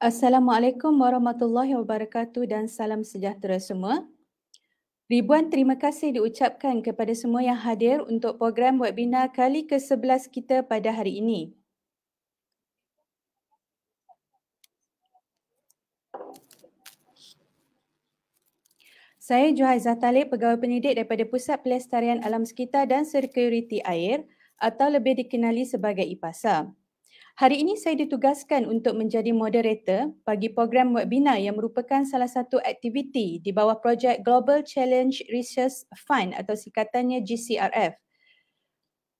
Assalamualaikum warahmatullahi wabarakatuh dan salam sejahtera semua. Ribuan terima kasih diucapkan kepada semua yang hadir untuk program webinar kali ke-11 kita pada hari ini. Saya Juhaizah Talib, Pegawai Penyidik daripada Pusat Pelestarian Alam Sekitar dan Security Air atau lebih dikenali sebagai IPASA. Hari ini saya ditugaskan untuk menjadi moderator bagi program webinar yang merupakan salah satu aktiviti di bawah projek Global Challenge Research Fund atau singkatannya GCRF.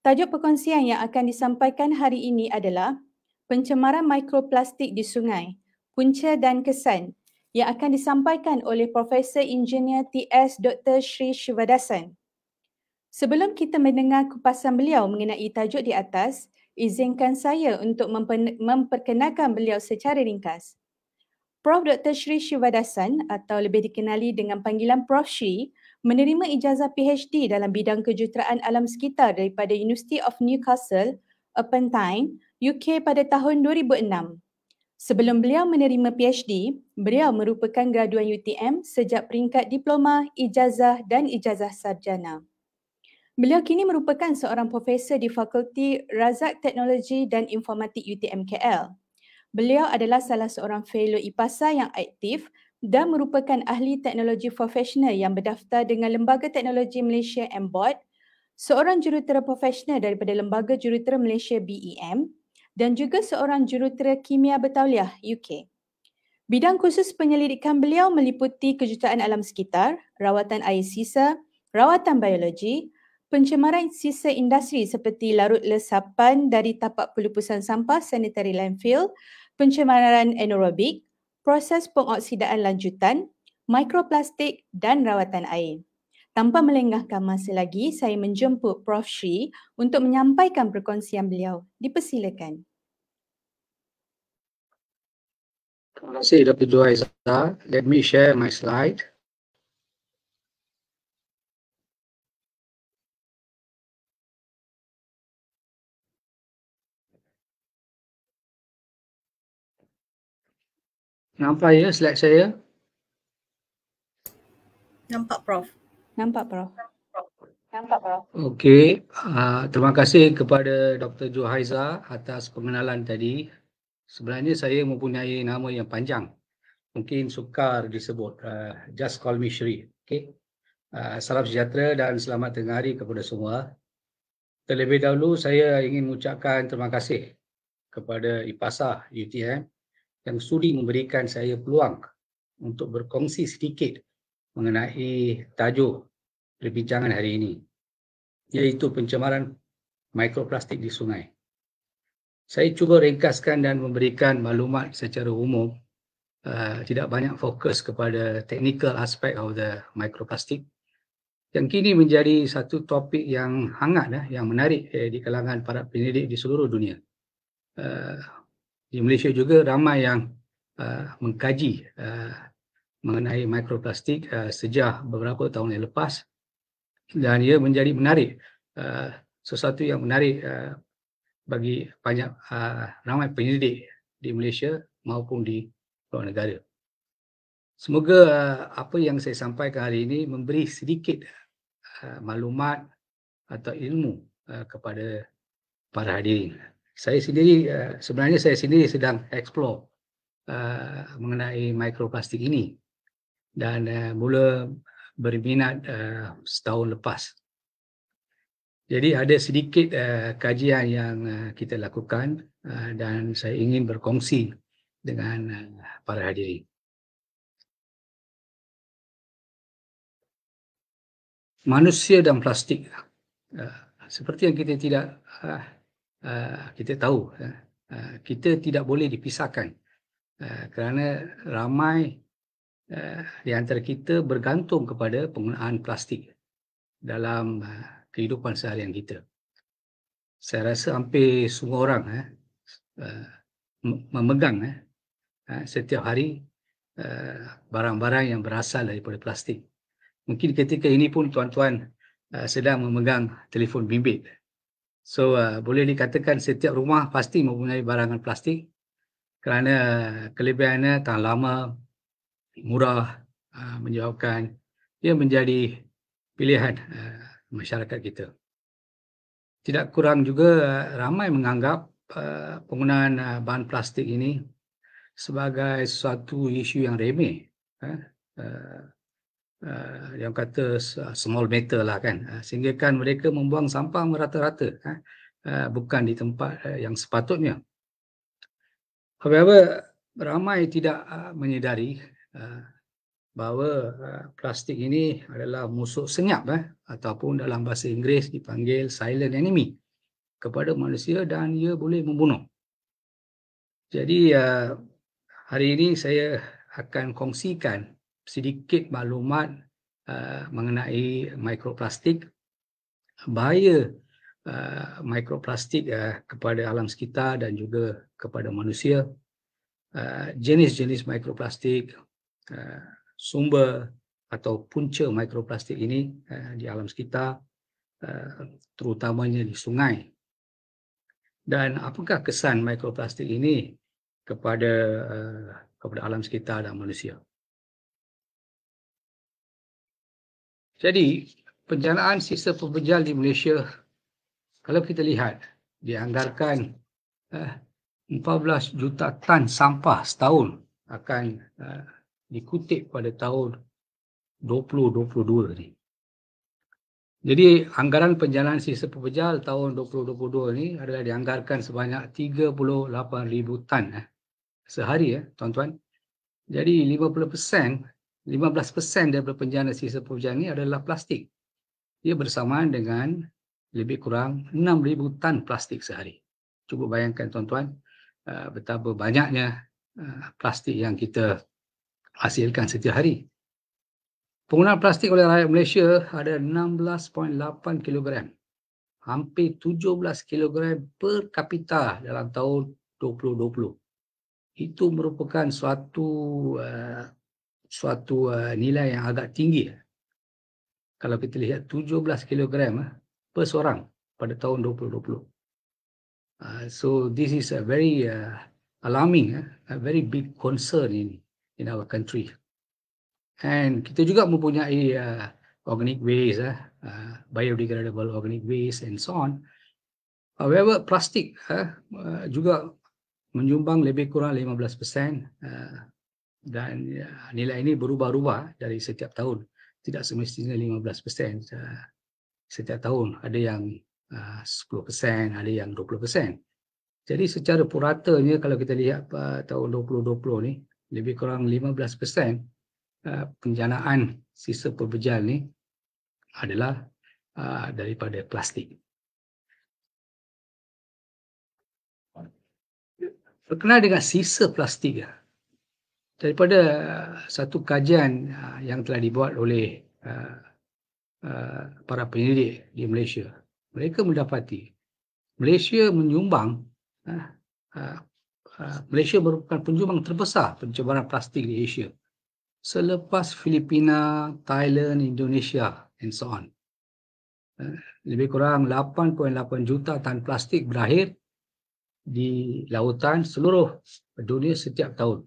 Tajuk perkongsian yang akan disampaikan hari ini adalah Pencemaran Mikroplastik di Sungai, Punca dan Kesan yang akan disampaikan oleh Profesor Engineer TS Dr. Sri Shivadasan. Sebelum kita mendengar kupasan beliau mengenai tajuk di atas, izinkan saya untuk memperkenalkan beliau secara ringkas. Prof. Dr. Sri Shivadasan atau lebih dikenali dengan panggilan Prof. Sri menerima ijazah PhD dalam bidang kejuruteraan alam sekitar daripada University of Newcastle, Appentine, UK pada tahun 2006. Sebelum beliau menerima PhD, beliau merupakan graduan UTM sejak peringkat diploma, ijazah dan ijazah sarjana. Beliau kini merupakan seorang profesor di Fakulti Razak Teknologi dan Informatik UTMKL. Beliau adalah salah seorang fellow IPASA yang aktif dan merupakan ahli teknologi profesional yang berdaftar dengan Lembaga Teknologi Malaysia MBOT, seorang jurutera profesional daripada Lembaga Jurutera Malaysia BEM dan juga seorang jurutera kimia bertauliah UK. Bidang khusus penyelidikan beliau meliputi kejutaan alam sekitar, rawatan air sisa, rawatan biologi, pencemaran sisa industri seperti larut lesapan dari tapak pelupusan sampah sanitary landfill, pencemaran anaerobik, proses pengoksidaan lanjutan, mikroplastik dan rawatan air. Tanpa melenggahkan masa lagi, saya menjemput Prof. Sri untuk menyampaikan perkongsian beliau. Dipersilakan. Terima kasih Dr. Dua Let me share my slide. Nampak ya slide saya? Nampak Prof. Nampak Prof. Nampak Prof. Okey, uh, terima kasih kepada Dr. Johaiza atas pengenalan tadi. Sebenarnya saya mempunyai nama yang panjang. Mungkin sukar disebut. Uh, just call me Sri. Okay. Uh, ah, salam sejahtera dan selamat tengah hari kepada semua. Terlebih dahulu saya ingin mengucapkan terima kasih kepada IPASA UTM yang sudi memberikan saya peluang untuk berkongsi sedikit mengenai tajuk perbincangan hari ini iaitu pencemaran mikroplastik di sungai. Saya cuba ringkaskan dan memberikan maklumat secara umum uh, tidak banyak fokus kepada technical aspect of the mikroplastik yang kini menjadi satu topik yang hangat eh, yang menarik eh, di kalangan para pendidik di seluruh dunia di Malaysia juga ramai yang uh, mengkaji uh, mengenai mikroplastik uh, sejak beberapa tahun yang lepas dan ia menjadi menarik uh, sesuatu yang menarik uh, bagi banyak uh, ramai penyelidik di Malaysia maupun di luar negara. Semoga uh, apa yang saya sampaikan hari ini memberi sedikit uh, maklumat atau ilmu uh, kepada para hadirin saya sendiri eh, sebenarnya saya sendiri sedang explore uh, mengenai mikroplastik ini dan uh, mula berminat uh, setahun lepas. Jadi ada sedikit uh, kajian yang uh, kita lakukan uh, dan saya ingin berkongsi dengan uh, para hadirin. Manusia dan plastik uh, seperti yang kita tidak uh, Ah, kita tahu ah, ah, kita tidak boleh dipisahkan kerana ramai di antara kita bergantung kepada penggunaan plastik dalam kehidupan seharian kita. Saya rasa hampir semua orang eh, memegang eh, setiap hari barang-barang yang berasal daripada plastik. Mungkin ketika ini pun tuan-tuan sedang memegang telefon bimbit. So uh, boleh dikatakan setiap rumah pasti mempunyai barangan plastik kerana uh, kelebihannya tak lama, murah, uh, menjawabkan ia menjadi pilihan uh, masyarakat kita. Tidak kurang juga uh, ramai menganggap uh, penggunaan uh, bahan plastik ini sebagai suatu isu yang remeh. Eh, uh, Ah, yang kata ah, small matter lah kan uh, kan mereka membuang sampah merata-rata uh, bukan di tempat uh, yang sepatutnya however ramai tidak uh, menyedari uh, bahawa uh, plastik ini adalah musuh senyap eh, ataupun dalam bahasa Inggeris dipanggil silent enemy kepada manusia dan ia boleh membunuh. Jadi uh, hari ini saya akan kongsikan sedikit maklumat uh, mengenai mikroplastik bahaya uh, mikroplastik uh, kepada alam sekitar dan juga kepada manusia uh, jenis-jenis mikroplastik uh, sumber atau punca mikroplastik ini uh, di alam sekitar uh, terutamanya di sungai dan apakah kesan mikroplastik ini kepada uh, kepada alam sekitar dan manusia Jadi, penjanaan sistem pembejal di Malaysia, kalau kita lihat, dianggarkan eh, 14 juta tan sampah setahun akan eh, dikutip pada tahun 2022 ni. Jadi anggaran penjanaan sisa pembejal tahun 2022 ni adalah dianggarkan sebanyak 38,000 tan eh, sehari ya eh, tuan-tuan. Jadi 50% 15% daripada penjana sisa perhujan ini adalah plastik. Ia bersamaan dengan lebih kurang 6,000 tan plastik sehari. Cuba bayangkan tuan-tuan eh, betapa banyaknya eh, plastik yang kita hasilkan setiap hari. Penggunaan plastik oleh rakyat Malaysia ada 16.8 kilogram, Hampir 17 kilogram per kapita dalam tahun 2020. Itu merupakan suatu uh, suatu uh, nilai yang agak tinggi. Lah. Kalau kita lihat 17 kilogram uh, per seorang pada tahun 2020. Uh, so this is a very alarming, a very big concern in in our country. And kita juga mempunyai organic waste, uh, biodegradable organic waste and so on. However, plastik uh, juga menyumbang lebih kurang 15% uh, dan ya, nilai ini berubah-ubah dari setiap tahun tidak semestinya 15% setiap tahun ada yang 10% ada yang 20% jadi secara puratanya kalau kita lihat tahun 2020 ni lebih kurang 15% penjanaan sisa perbejal ni adalah daripada plastik Berkenaan dengan sisa plastik ya, daripada satu kajian uh, yang telah dibuat oleh uh, uh, para penyelidik di Malaysia mereka mendapati Malaysia menyumbang Malaysia merupakan penyumbang terbesar pencemaran plastik di Asia selepas Filipina, Thailand, Indonesia and so on. Lebih kurang 8.8 juta tan plastik berakhir di lautan seluruh dunia setiap tahun.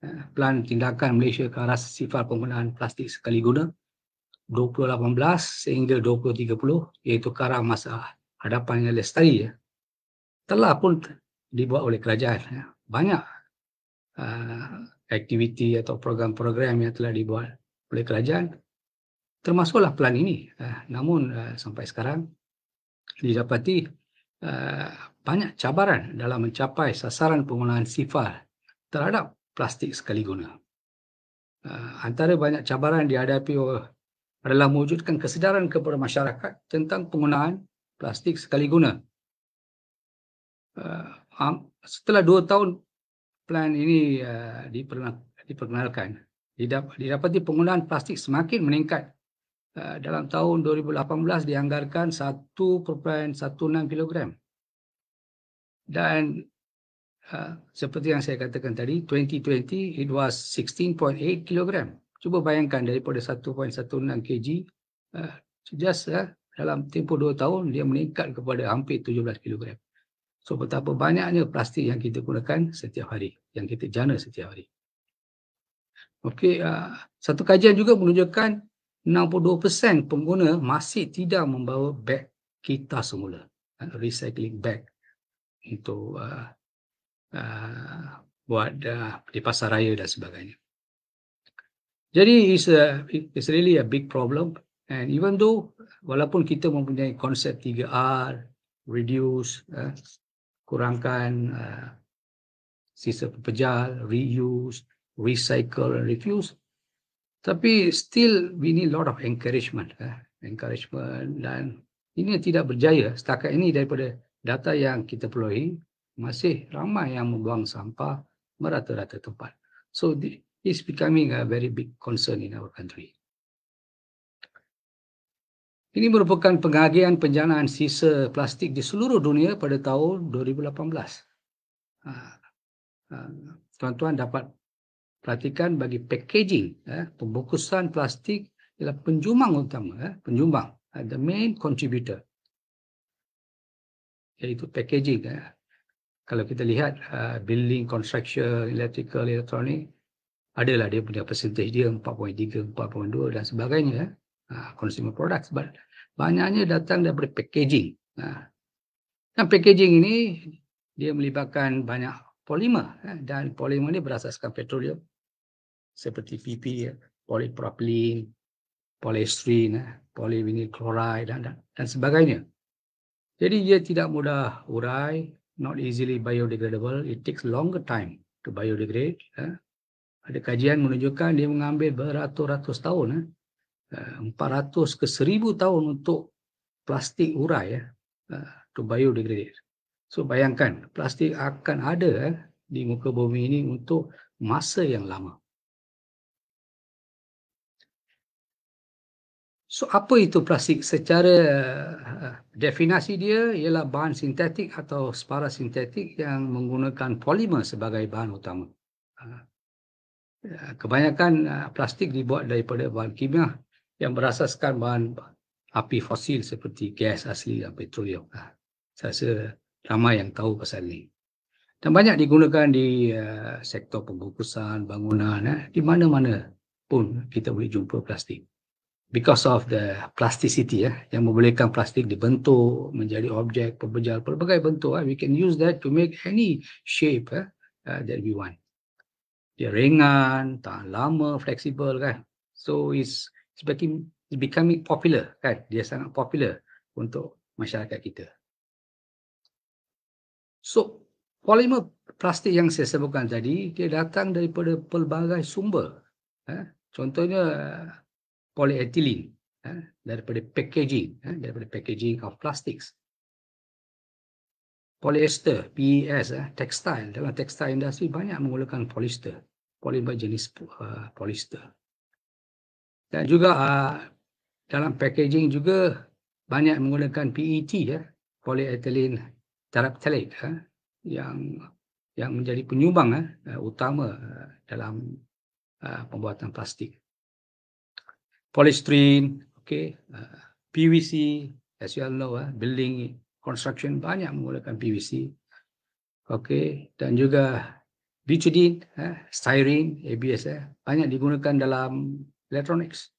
Eh, plan Tindakan Malaysia ke arah sifar penggunaan plastik sekali guna 2018 sehingga 2030 iaitu ke arah masa hadapan yang lestari ya. telah pun dibuat oleh kerajaan ya. banyak uh, aktiviti atau program-program yang telah dibuat oleh kerajaan termasuklah plan ini uh, namun uh, sampai sekarang didapati uh, banyak cabaran dalam mencapai sasaran penggunaan sifar terhadap plastik sekali guna. Uh, antara banyak cabaran yang dihadapi oleh adalah mewujudkan kesedaran kepada masyarakat tentang penggunaan plastik sekali guna. Uh, um, setelah dua tahun plan ini uh, diperna- diperkenalkan, didap- didapati penggunaan plastik semakin meningkat. Uh, dalam tahun 2018 dianggarkan 1.16 kilogram. Dan Ah, seperti yang saya katakan tadi 2020 it was 16.8 kilogram cuba bayangkan daripada 1.16 kg uh, just uh, dalam tempoh 2 tahun dia meningkat kepada hampir 17 kilogram so betapa banyaknya plastik yang kita gunakan setiap hari yang kita jana setiap hari okey uh, satu kajian juga menunjukkan 62% pengguna masih tidak membawa beg kita semula uh, recycling bag untuk uh, Ah, buat uh, di pasar raya dan sebagainya. Jadi it's a, it's really a big problem. And even though walaupun kita mempunyai konsep 3R, reduce, uh, kurangkan uh, sisa pepejal, reuse, recycle, and refuse, tapi still we need a lot of encouragement, uh, encouragement dan ini tidak berjaya. Setakat ini daripada data yang kita perlu masih ramai yang membuang sampah merata-rata tempat. So it's becoming a very big concern in our country. Ini merupakan pengagihan penjanaan sisa plastik di seluruh dunia pada tahun 2018. Ah, ah, tuan-tuan dapat perhatikan bagi packaging, eh, pembungkusan plastik ialah penjumang utama, eh, penjumang, eh, the main contributor. Iaitu packaging, kalau kita lihat uh, building construction electrical electronic adalah dia punya percentage dia 4.3 4.2 dan sebagainya uh, consumer products but banyaknya datang daripada packaging uh, dan packaging ini dia melibatkan banyak polimer eh, dan polimer ini berasaskan petroleum seperti PP eh, polypropylene polyestrin eh, polyvinyl chloride dan, dan, dan sebagainya jadi dia tidak mudah urai not easily biodegradable. It takes longer time to biodegrade. Eh. Ada kajian menunjukkan dia mengambil beratus-ratus tahun. Ya. Eh. 400 ke 1000 tahun untuk plastik urai ya, eh, to biodegrade. So bayangkan plastik akan ada eh, di muka bumi ini untuk masa yang lama. So apa itu plastik? Secara uh, definasi dia ialah bahan sintetik atau separa sintetik yang menggunakan polimer sebagai bahan utama. Uh, kebanyakan uh, plastik dibuat daripada bahan kimia yang berasaskan bahan api fosil seperti gas asli dan petroleum. Uh, saya rasa ramai yang tahu pasal ini. Dan banyak digunakan di uh, sektor pembungkusan, bangunan, uh, di mana-mana pun kita boleh jumpa plastik because of the plasticity ya, yang membolehkan plastik dibentuk menjadi objek perbejal pelbagai bentuk ya. we can use that to make any shape ya, that we want dia ringan tahan lama fleksibel kan so it's it's becoming it's becoming popular kan dia sangat popular untuk masyarakat kita so polymer plastik yang saya sebutkan tadi dia datang daripada pelbagai sumber ya. contohnya polyethylene eh, daripada packaging eh, daripada packaging of plastics polyester PES eh, textile dalam textile industry banyak menggunakan polyester polymer jenis uh, polyester dan juga uh, dalam packaging juga banyak menggunakan PET ya eh, polyethylene terephthalate eh, yang yang menjadi penyumbang eh, utama eh, dalam uh, pembuatan plastik polystyrene, okay, uh, eh, PVC, as you all know, uh, building construction banyak menggunakan PVC, okay, dan juga butadiene, uh, styrene, ABS, uh, banyak digunakan dalam electronics,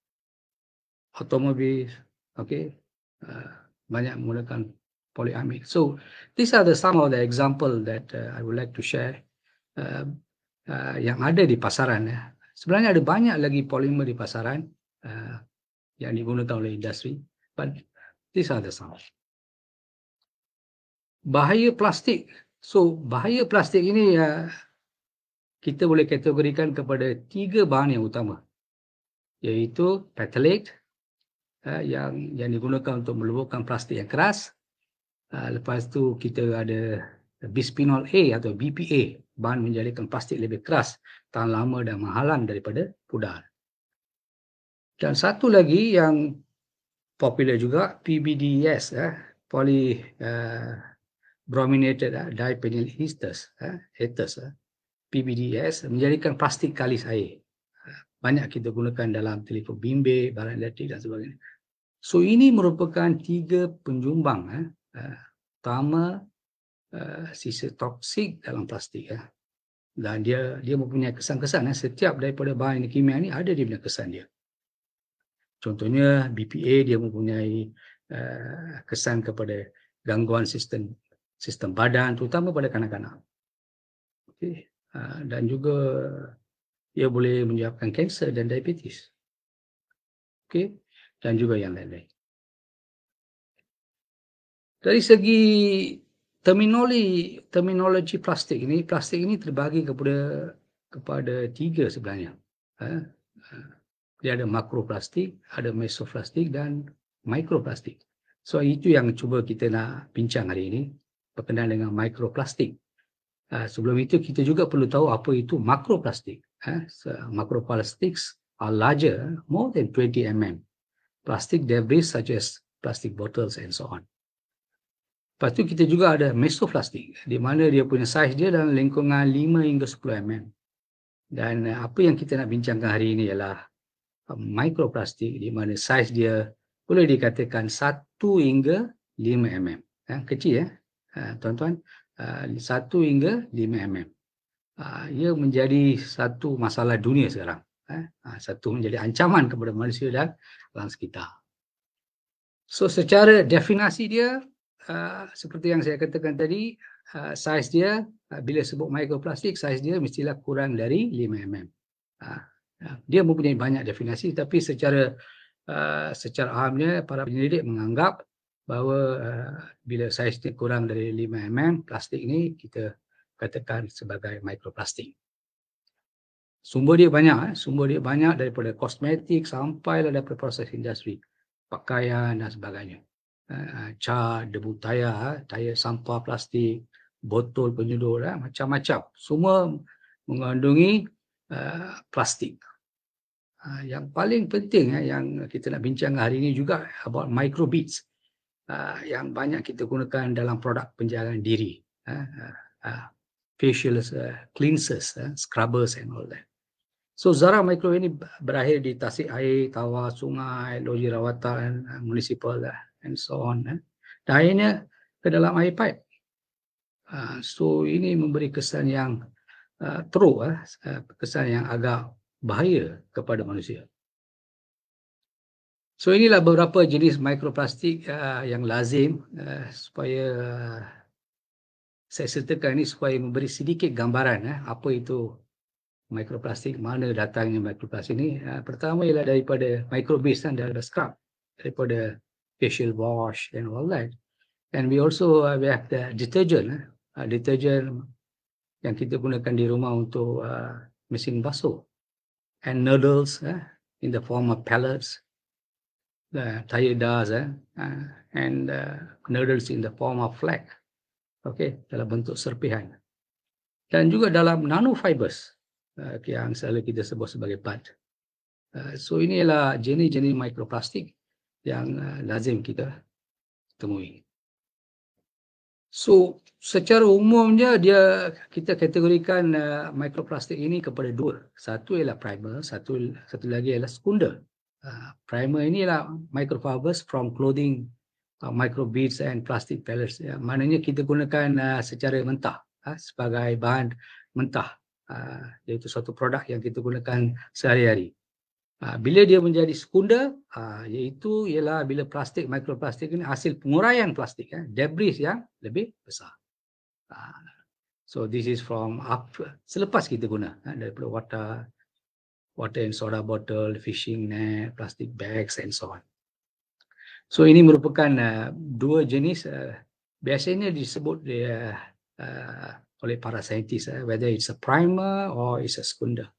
automobile, okay, uh, banyak menggunakan polyamide. So these are the some of the example that uh, I would like to share. Uh, Uh, yang ada di pasaran ya. Sebenarnya ada banyak lagi polimer di pasaran yeah, ni guna tahu industri. But this are the sound. Bahaya plastik. So, bahaya plastik ini uh, kita boleh kategorikan kepada tiga bahan yang utama. Iaitu petalate uh, ah, yang yang digunakan untuk melubuhkan plastik yang keras. Uh, lepas tu kita ada bisphenol A atau BPA bahan menjadikan plastik lebih keras tahan lama dan menghalang daripada pudar. Dan satu lagi yang popular juga PBDS ya, eh, poly uh, brominated uh, diphenyl esters eh, esters eh, PBDS menjadikan plastik kalis air. Banyak kita gunakan dalam telefon bimbit, barang elektrik dan sebagainya. So ini merupakan tiga penjumbang eh, uh, utama uh, sisa toksik dalam plastik ya. Eh. Dan dia dia mempunyai kesan-kesan setiap daripada bahan kimia ini ada dia punya kesan dia. Contohnya BPA dia mempunyai uh, kesan kepada gangguan sistem sistem badan terutama pada kanak-kanak. Okay. Uh, eh, dan juga ia boleh menyebabkan kanser dan diabetes. Okay. Dan juga yang lain-lain. Dari segi terminologi terminologi plastik ini plastik ini terbagi kepada kepada tiga sebenarnya. Uh, dia ada makroplastik, ada mesoplastik dan mikroplastik. So itu yang cuba kita nak bincang hari ini berkenaan dengan mikroplastik. Uh, ah, sebelum itu kita juga perlu tahu apa itu makroplastik. Uh, so, makroplastik are larger, more than 20 mm. Plastic debris such as plastic bottles and so on. Lepas tu kita juga ada mesoplastik di mana dia punya saiz dia dalam lingkungan 5 hingga 10 mm. Dan ah, apa yang kita nak bincangkan hari ini ialah mikroplastik di mana saiz dia boleh dikatakan 1 hingga 5 mm. Ya, kecil ya. Tuan-tuan, 1 ha, hingga 5 mm. Ia menjadi satu masalah dunia sekarang. Eh? Satu menjadi ancaman kepada manusia dan alam sekitar. So secara definasi dia, seperti yang saya katakan tadi, saiz dia, bila sebut mikroplastik, saiz dia mestilah kurang dari 5 mm. Dia mempunyai banyak definisi tapi secara uh, secara amnya para penyelidik menganggap bahawa uh, bila saiz kurang dari 5 mm plastik ini kita katakan sebagai mikroplastik. Sumber dia banyak, eh. sumber dia banyak daripada kosmetik sampai lah daripada proses industri, pakaian dan sebagainya. Uh, car, debu tayar, eh. tayar sampah plastik, botol penyedul, eh. macam-macam. Semua mengandungi uh, plastik. Ah, yang paling penting ya, yang kita nak bincang hari ini juga about microbeats uh, yang banyak kita gunakan dalam produk penjagaan diri uh, uh, facial uh, eh, cleansers uh, eh, scrubbers and all that so zara micro ini berakhir di tasik air tawar sungai loji rawatan uh, municipal uh, and so on uh. dan akhirnya ke dalam air pipe uh, so ini memberi kesan yang uh, teruk uh, kesan yang agak bahaya kepada manusia. So inilah beberapa jenis mikroplastik uh, yang lazim uh, supaya uh, saya sertakan ini supaya memberi sedikit gambaran uh, apa itu mikroplastik, mana datangnya mikroplastik ini. Uh, pertama ialah daripada microbes dan daripada scrub, daripada facial wash and all that. And we also uh, we have the detergent, eh. uh, detergent yang kita gunakan di rumah untuk uh, mesin basuh and noodles uh, in the form of pellets, the tire das uh, eh, uh, and uh, noodles in the form of flak. Okay, dalam bentuk serpihan. Dan juga dalam nanofibers uh, yang selalu kita sebut sebagai bud. Uh, so inilah jenis-jenis mikroplastik yang uh, lazim kita temui. So secara umumnya dia kita kategorikan uh, mikroplastik ini kepada dua. Satu ialah primer, satu satu lagi ialah sekunder. Uh, primer ini ialah microfibers from clothing uh, microbeads and plastic pellets. Ya. Maknanya kita gunakan uh, secara mentah uh, sebagai bahan mentah uh, iaitu suatu produk yang kita gunakan sehari-hari. Ah, bila dia menjadi sekunder, ah, iaitu ialah bila plastik mikroplastik ini hasil penguraian plastik ya debris yang lebih besar ah, so this is from up selepas kita guna eh, daripada water water and soda bottle fishing net plastic bags and so on so ini merupakan eh, dua jenis biasanya disebut dia oleh para saintis whether it's a primer or it's a secunder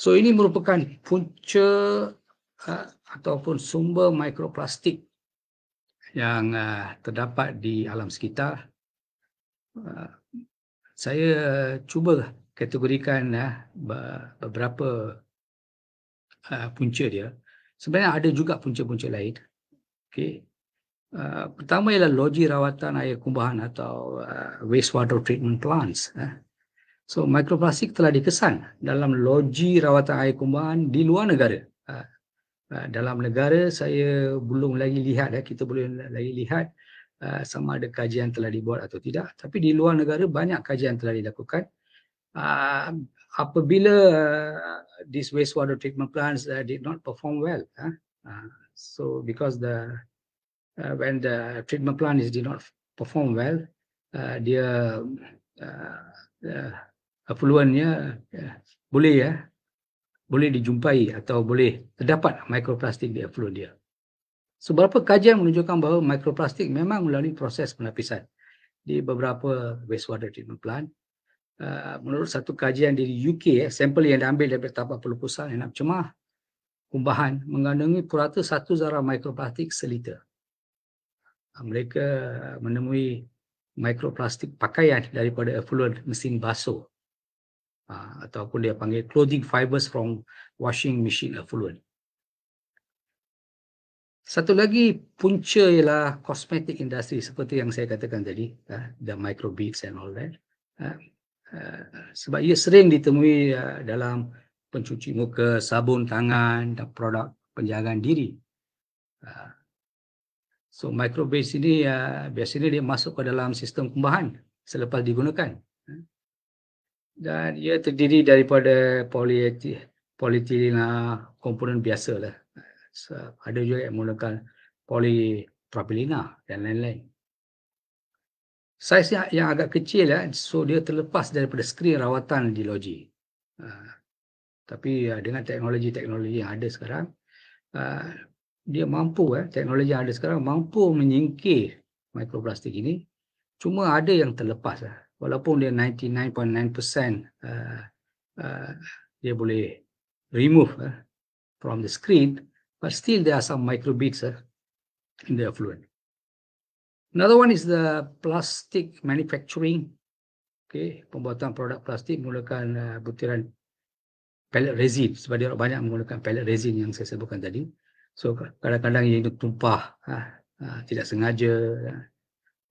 So ini merupakan punca uh, ataupun sumber mikroplastik yang uh, terdapat di alam sekitar. Uh, saya cuba kategorikan uh, beberapa uh, punca dia. Sebenarnya ada juga punca-punca lain. Okay. Uh, pertama ialah loji rawatan air kumbahan atau uh, wastewater treatment plants. Uh. So mikroplastik telah dikesan dalam loji rawatan air kumbahan di luar negara. Ha. Ha, dalam negara saya belum lagi lihat, eh, kita boleh lagi lihat ha, sama ada kajian telah dibuat atau tidak. Tapi di luar negara banyak kajian telah dilakukan. Apabila uh, this wastewater treatment plants uh, did not perform well, so because the uh, when the treatment plant is did not perform well, dia keperluannya ya, boleh ya boleh dijumpai atau boleh terdapat mikroplastik di effluent dia. So, beberapa kajian menunjukkan bahawa mikroplastik memang melalui proses penapisan di beberapa wastewater treatment plant. Uh, menurut satu kajian di UK, eh, ya, sampel yang diambil daripada tapak pelupusan yang nak cemah, kumbahan mengandungi purata satu zarah mikroplastik seliter. Uh, mereka menemui mikroplastik pakaian daripada effluent mesin basuh ha, ataupun dia panggil clothing fibers from washing machine effluent. Satu lagi punca ialah kosmetik industri seperti yang saya katakan tadi, ha, the microbeads and all that. Ha, ha, sebab ia sering ditemui ha, dalam pencuci muka, sabun tangan dan produk penjagaan diri. Ha, so microbeads ini ha, biasanya dia masuk ke dalam sistem kumbahan selepas digunakan dan ia terdiri daripada polietilena komponen biasa lah. So, ada juga yang menggunakan polypropylene dan lain-lain. Saiz yang, agak kecil lah, so dia terlepas daripada skrin rawatan di loji. Uh, tapi uh, dengan teknologi-teknologi yang ada sekarang, uh, dia mampu, eh, teknologi yang ada sekarang mampu menyingkir mikroplastik ini. Cuma ada yang terlepas lah walaupun dia 99.9% uh, uh, dia boleh remove uh, from the screen but still there are some microbeads uh, in the effluent another one is the plastic manufacturing okay pembuatan produk plastik menggunakan uh, butiran pellet resin sebab dia banyak menggunakan pellet resin yang saya sebutkan tadi so kadang-kadang ia itu tumpah uh, uh, tidak sengaja uh,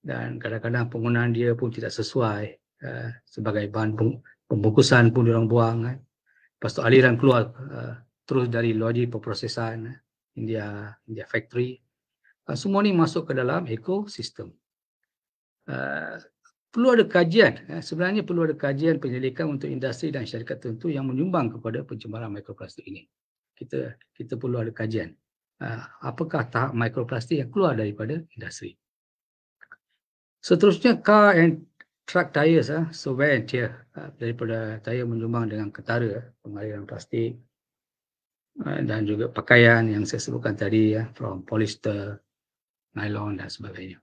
dan kadang-kadang penggunaan dia pun tidak sesuai uh, sebagai bahan pembungkusan pun diorang buang eh. lepas tu aliran keluar uh, terus dari logi pemprosesan eh, India India factory uh, semua ni masuk ke dalam ekosistem uh, perlu ada kajian eh. sebenarnya perlu ada kajian penyelidikan untuk industri dan syarikat tertentu yang menyumbang kepada pencemaran mikroplastik ini kita kita perlu ada kajian uh, apakah tahap mikroplastik yang keluar daripada industri Seterusnya car and truck tires ah so wear and tear ah, daripada tayar menyumbang dengan ketara ah, pengaliran plastik ah, dan juga pakaian yang saya sebutkan tadi ya from polyester nylon dan sebagainya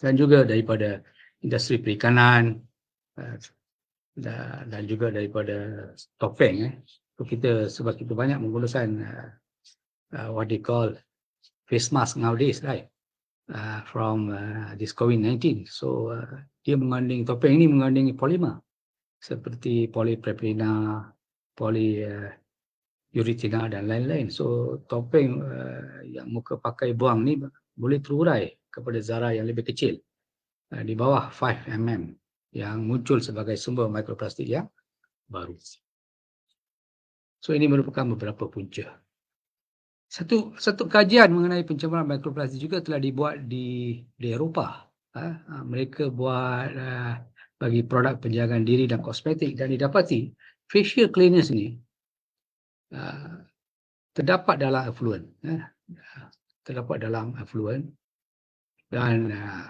dan juga daripada industri perikanan dan juga daripada topeng eh so kita sebab kita banyak menggunakan uh, what they call face mask nowadays right uh, from uh, this COVID-19. So uh, dia mengandungi topeng ini mengandungi polimer seperti polipropilena, polyurethana uh, dan lain-lain. So topeng uh, yang muka pakai buang ni boleh terurai kepada zarah yang lebih kecil uh, di bawah 5 mm yang muncul sebagai sumber mikroplastik yang baru. So ini merupakan beberapa punca satu satu kajian mengenai pencemaran mikroplastik juga telah dibuat di di Eropah. Ha? ha mereka buat uh, bagi produk penjagaan diri dan kosmetik dan didapati facial cleaners ini uh, terdapat dalam effluent. Ha? Terdapat dalam effluent ha, dan uh,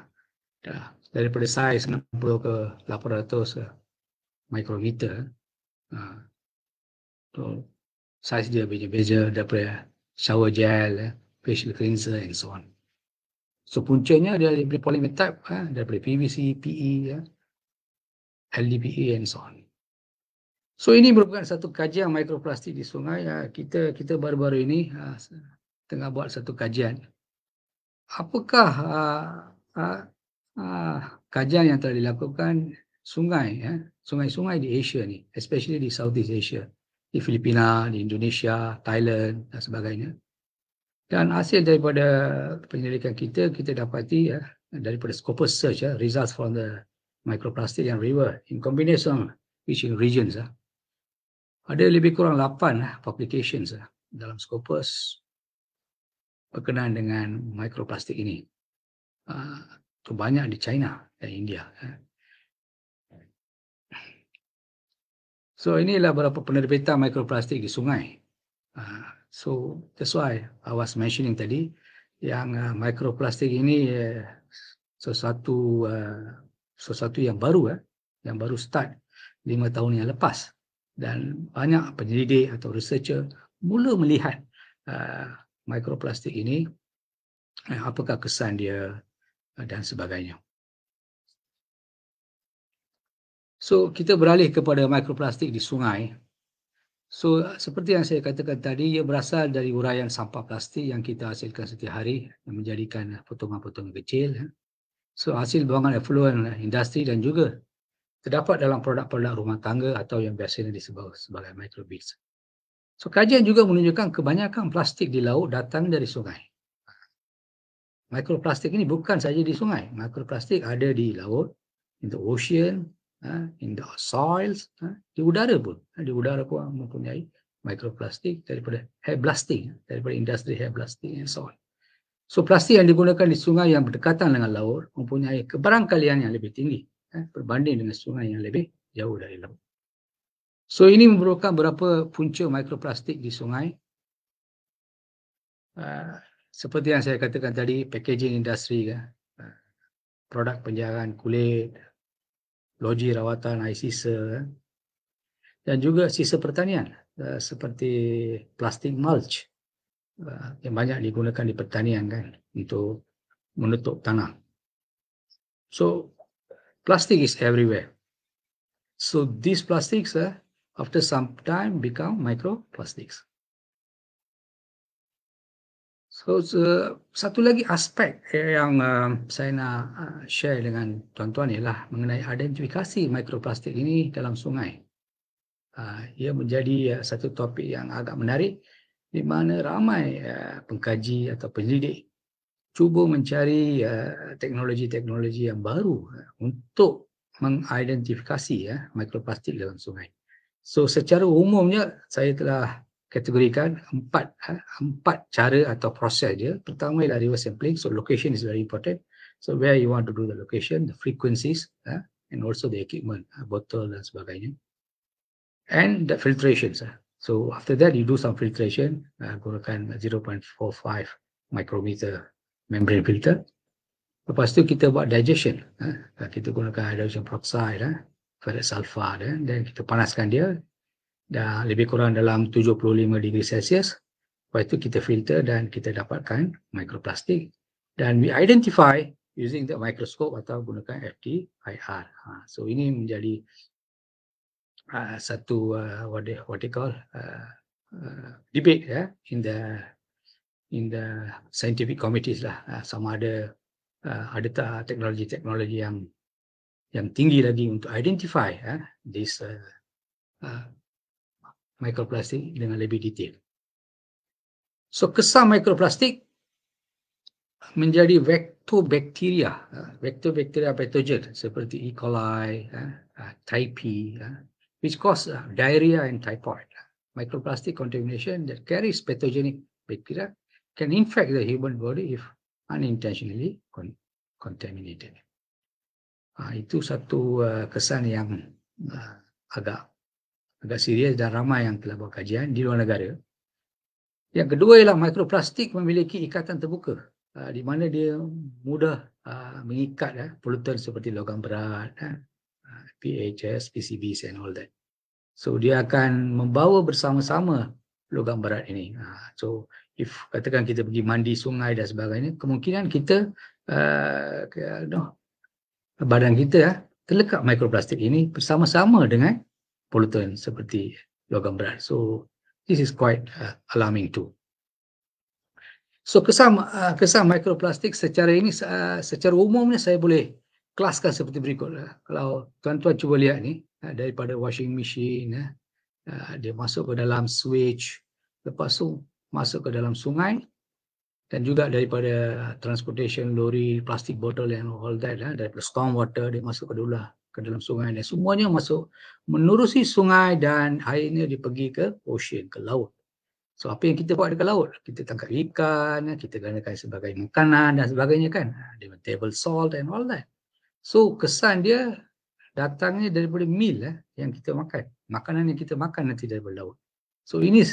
daripada saiz 60 ke 800 mikrometer. Uh, so, saiz dia berbeza daripada shower gel, eh, facial cleanser and so on. So puncanya dia daripada polymetype, ha, daripada PVC, PE, ya, eh, LDPE and so on. So ini merupakan satu kajian mikroplastik di sungai. Ya. Kita kita baru-baru ini ha, tengah buat satu kajian. Apakah ha, ha, ha, kajian yang telah dilakukan sungai, ya, sungai-sungai di Asia ni, especially di Southeast Asia di Filipina, di Indonesia, Thailand dan sebagainya. Dan hasil daripada penyelidikan kita, kita dapati ya, daripada Scopus Search, ya, results from the microplastic and river in combination with regions. Ya. Ada lebih kurang 8 ya, publications ya, dalam Scopus berkenaan dengan mikroplastik ini. Uh, terbanyak di China dan India. Ya. So inilah beberapa penerbitan mikroplastik di sungai. Uh, so that's why I was mentioning tadi yang uh, mikroplastik ini uh, sesuatu uh, sesuatu yang baru ya, uh, yang baru start lima tahun yang lepas dan banyak penyelidik atau researcher mula melihat uh, mikroplastik ini eh, apakah kesan dia uh, dan sebagainya. So kita beralih kepada mikroplastik di sungai. So seperti yang saya katakan tadi, ia berasal dari uraian sampah plastik yang kita hasilkan setiap hari yang menjadikan potongan-potongan kecil. So hasil buangan effluent industri dan juga terdapat dalam produk-produk rumah tangga atau yang biasanya disebut sebagai microbeads. So kajian juga menunjukkan kebanyakan plastik di laut datang dari sungai. Mikroplastik ini bukan saja di sungai. Mikroplastik ada di laut, in the ocean, Ha, in the soils, ha, di udara pun. Ha, di udara pun mempunyai mikroplastik daripada hair blasting, daripada industri hair blasting and soil. So plastik yang digunakan di sungai yang berdekatan dengan laut mempunyai keberangkalian yang lebih tinggi berbanding dengan sungai yang lebih jauh dari laut. So ini memerlukan berapa punca mikroplastik di sungai. seperti yang saya katakan tadi, packaging industri, uh, produk penjagaan kulit, loji rawatan air sisa eh. dan juga sisa pertanian eh, seperti plastik mulch eh, yang banyak digunakan di pertanian kan untuk menutup tanah. So plastic is everywhere. So these plastics after some time become microplastics. So uh, satu lagi aspek eh, yang uh, saya nak uh, share dengan tuan-tuan ialah mengenai identifikasi mikroplastik ini dalam sungai. Uh, ia menjadi uh, satu topik yang agak menarik di mana ramai uh, pengkaji atau penyelidik cuba mencari uh, teknologi-teknologi yang baru uh, untuk mengidentifikasi uh, mikroplastik dalam sungai. So secara umumnya saya telah kategorikan empat ha, empat cara atau proses dia. Pertama ialah reverse sampling. So location is very important. So where you want to do the location, the frequencies ha, and also the equipment, ha, bottle dan sebagainya. And the filtrations. So after that you do some filtration, gunakan 0.45 micrometer membrane filter. Lepas tu kita buat digestion. Kita gunakan hydrogen peroxide, ferrous sulfur then kita panaskan dia dah lebih kurang dalam 75 degree Celsius. Lepas itu kita filter dan kita dapatkan mikroplastik. Dan we identify using the microscope atau gunakan FTIR. Ha, so ini menjadi uh, satu uh, what, they, what they call uh, uh, debate yeah, in the in the scientific committees lah. Uh, sama ada uh, ada tak teknologi-teknologi yang yang tinggi lagi untuk identify uh, this uh, uh, mikroplastik dengan lebih detail. So kesan mikroplastik menjadi vektor bakteria, ha, vektor bakteria patogen seperti E. coli, ha, ha, type E, which cause uh, diarrhea and typhoid. Microplastic contamination that carries pathogenic bacteria can infect the human body if unintentionally contaminated. itu satu uh, kesan yang uh, agak agak serius dan ramai yang telah buat kajian di luar negara. Yang kedua ialah mikroplastik memiliki ikatan terbuka ah, di mana dia mudah ah, mengikat ah, polutan seperti logam berat, uh, PHS, PCBs and all that. So dia akan membawa bersama-sama logam berat ini. Uh, so if katakan kita pergi mandi sungai dan sebagainya, kemungkinan kita uh, no, badan kita uh, terlekat mikroplastik ini bersama-sama dengan polutan seperti logam berat. So this is quite uh, alarming too. So kesan uh, kesan mikroplastik secara ini uh, secara umumnya saya boleh klaskan seperti berikut. Uh, kalau tuan-tuan cuba lihat ni uh, daripada washing machine uh, uh, dia masuk ke dalam switch lepas tu masuk ke dalam sungai dan juga daripada transportation lori plastik botol and all that uh, daripada storm water dia masuk ke dalam ke dalam sungai dan semuanya masuk menerusi sungai dan akhirnya dia pergi ke ocean, ke laut. So apa yang kita buat dekat laut? Kita tangkap ikan, kita gunakan sebagai makanan dan sebagainya kan. Dengan table salt and all that. So kesan dia datangnya daripada meal eh, yang kita makan. Makanan yang kita makan nanti daripada laut. So ini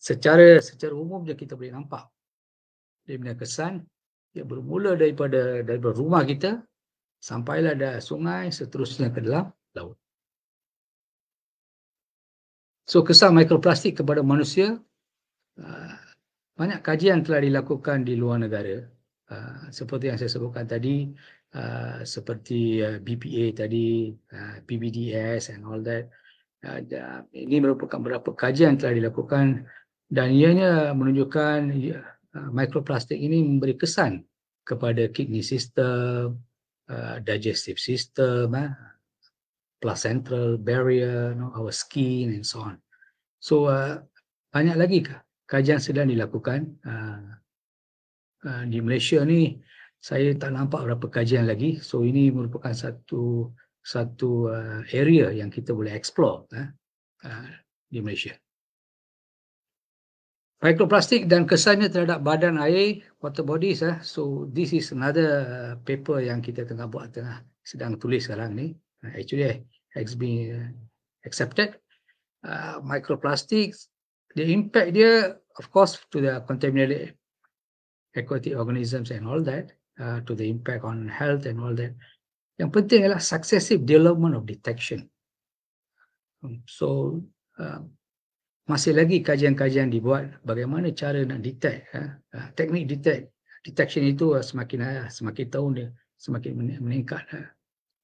secara secara umum je kita boleh nampak. Dia punya kesan, yang bermula daripada, daripada rumah kita, sampailah ada sungai seterusnya ke dalam laut. So kesan mikroplastik kepada manusia uh, banyak kajian telah dilakukan di luar negara uh, seperti yang saya sebutkan tadi uh, seperti BPA tadi PBDS and all that ini merupakan beberapa kajian telah dilakukan dan ianya menunjukkan mikroplastik ini memberi kesan kepada kidney system Uh, digestive system, eh, placental barrier, you know, our skin and so on. So uh, banyak lagi kah? kajian sedang dilakukan uh, uh, di Malaysia ni saya tak nampak berapa kajian lagi. So ini merupakan satu satu uh, area yang kita boleh explore eh, uh, di Malaysia mikroplastik dan kesannya terhadap badan air water bodies ah so this is another uh, paper yang kita tengah buat tengah sedang tulis sekarang ni uh, actually eh, has been uh, accepted uh, microplastics the impact dia of course to the contaminated aquatic organisms and all that uh, to the impact on health and all that yang penting ialah successive development of detection um, so uh, masih lagi kajian-kajian dibuat bagaimana cara nak detect eh? teknik detect detection itu semakin ha, semakin tahun dia semakin meningkat eh?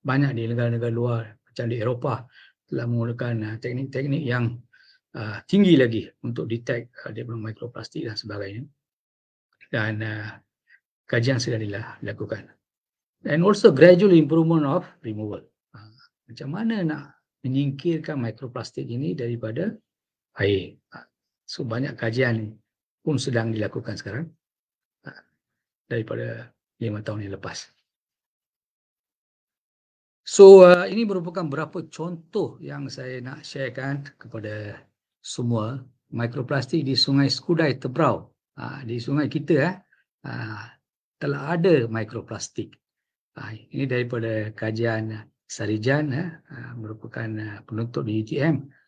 banyak di negara-negara luar macam di Eropah telah menggunakan eh, teknik-teknik yang eh, tinggi lagi untuk detect eh, daripada mikroplastik dan sebagainya dan eh, kajian sedang dilakukan and also gradual improvement of removal eh, macam mana nak menyingkirkan mikroplastik ini daripada air. Ha, so banyak kajian pun sedang dilakukan sekarang ha, daripada lima tahun yang lepas. So uh, ini merupakan beberapa contoh yang saya nak sharekan kepada semua mikroplastik di Sungai Skudai Tebrau. Ha, di sungai kita eh, telah ada mikroplastik. Uh, ini daripada kajian Sarijan eh. merupakan uh, penuntut di UTM e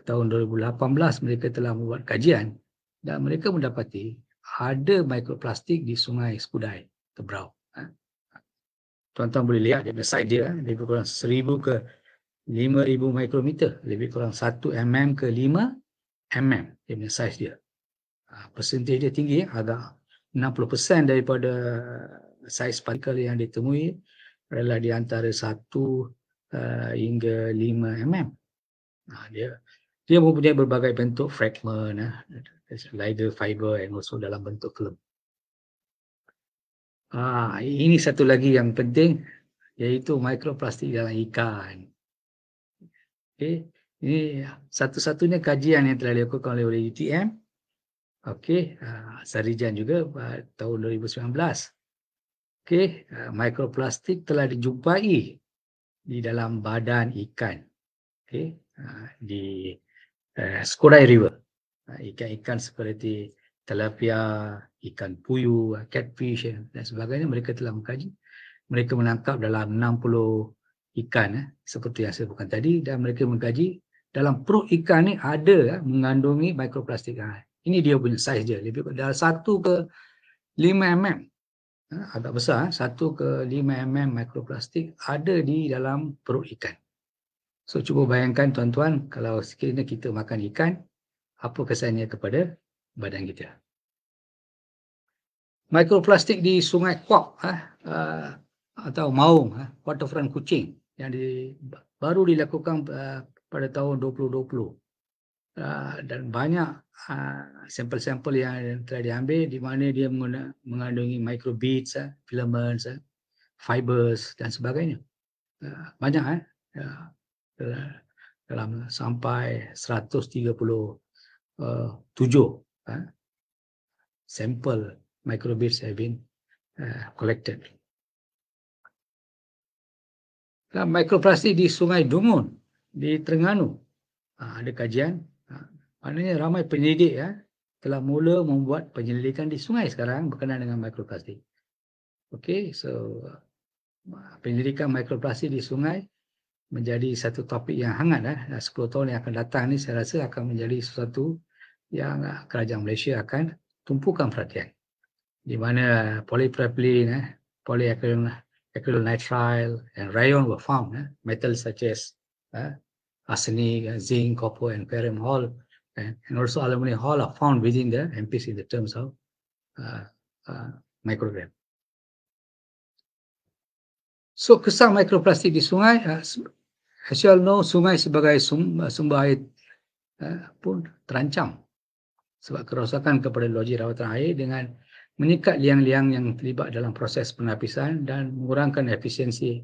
tahun 2018 mereka telah membuat kajian dan mereka mendapati ada mikroplastik di sungai Skudai, Tebrau. Ha. Tuan-tuan boleh lihat dia size dia lebih kurang 1000 ke 5000 mikrometer, lebih kurang 1 mm ke 5 mm dia punya size dia. Ha, Persentif dia tinggi agak 60% daripada saiz partikel yang ditemui adalah di antara 1 eh, hingga 5 mm. Nah, ha, dia dia mempunyai berbagai bentuk fragment eh, ah. lighter fiber and also dalam bentuk film ah ini satu lagi yang penting iaitu mikroplastik dalam ikan okey ini satu-satunya kajian yang telah dilakukan oleh UTM okey ah, Sarijan juga ah, tahun 2019 okey ah, mikroplastik telah dijumpai di dalam badan ikan okay, ah, di uh, Skodai River. Ikan-ikan ah, uh, seperti tilapia, ikan puyuh, ah, catfish eh, dan sebagainya mereka telah mengkaji. Mereka menangkap dalam 60 ikan eh, seperti yang saya sebutkan tadi dan mereka mengkaji dalam perut ikan ni ada eh, mengandungi mikroplastik. Ha, ini dia punya saiz dia. Lebih dari 1 ke 5 mm. Ha, agak besar. Eh, 1 ke 5 mm mikroplastik ada di dalam perut ikan. So cuba bayangkan tuan-tuan kalau sekiranya kita makan ikan apa kesannya kepada badan kita. Mikroplastik di Sungai Kwok eh, ah, ah, atau Maung, eh, waterfront Kuching yang di, baru dilakukan eh, pada tahun 2020. Uh, dan banyak uh, sampel-sampel yang telah diambil di mana dia menguna, mengandungi microbeads, uh, filaments, uh, fibers dan sebagainya. Uh, banyak. Uh, dalam sampai 137 uh, eh, eh, sampel microbes have been uh, collected. Dan mikroplastik di Sungai Dungun di Terengganu uh, ada kajian. Uh, maknanya ramai penyelidik ya uh, telah mula membuat penyelidikan di sungai sekarang berkenaan dengan mikroplastik. Okay, so uh, penyelidikan mikroplastik di sungai menjadi satu topik yang hangat eh. 10 tahun yang akan datang ni saya rasa akan menjadi sesuatu yang eh, kerajaan Malaysia akan tumpukan perhatian di mana polypropylene eh, polyacrylonitrile and rayon were found eh, metals such as eh, arsenic eh, zinc copper and barium all eh, and also aluminium hall are found within the MPC in the terms of uh, uh, microgram So kesan mikroplastik di sungai eh, as you all know, sungai sebagai sumber air uh, pun terancam sebab kerosakan kepada loji rawatan air dengan menyekat liang-liang yang terlibat dalam proses penapisan dan mengurangkan efisiensi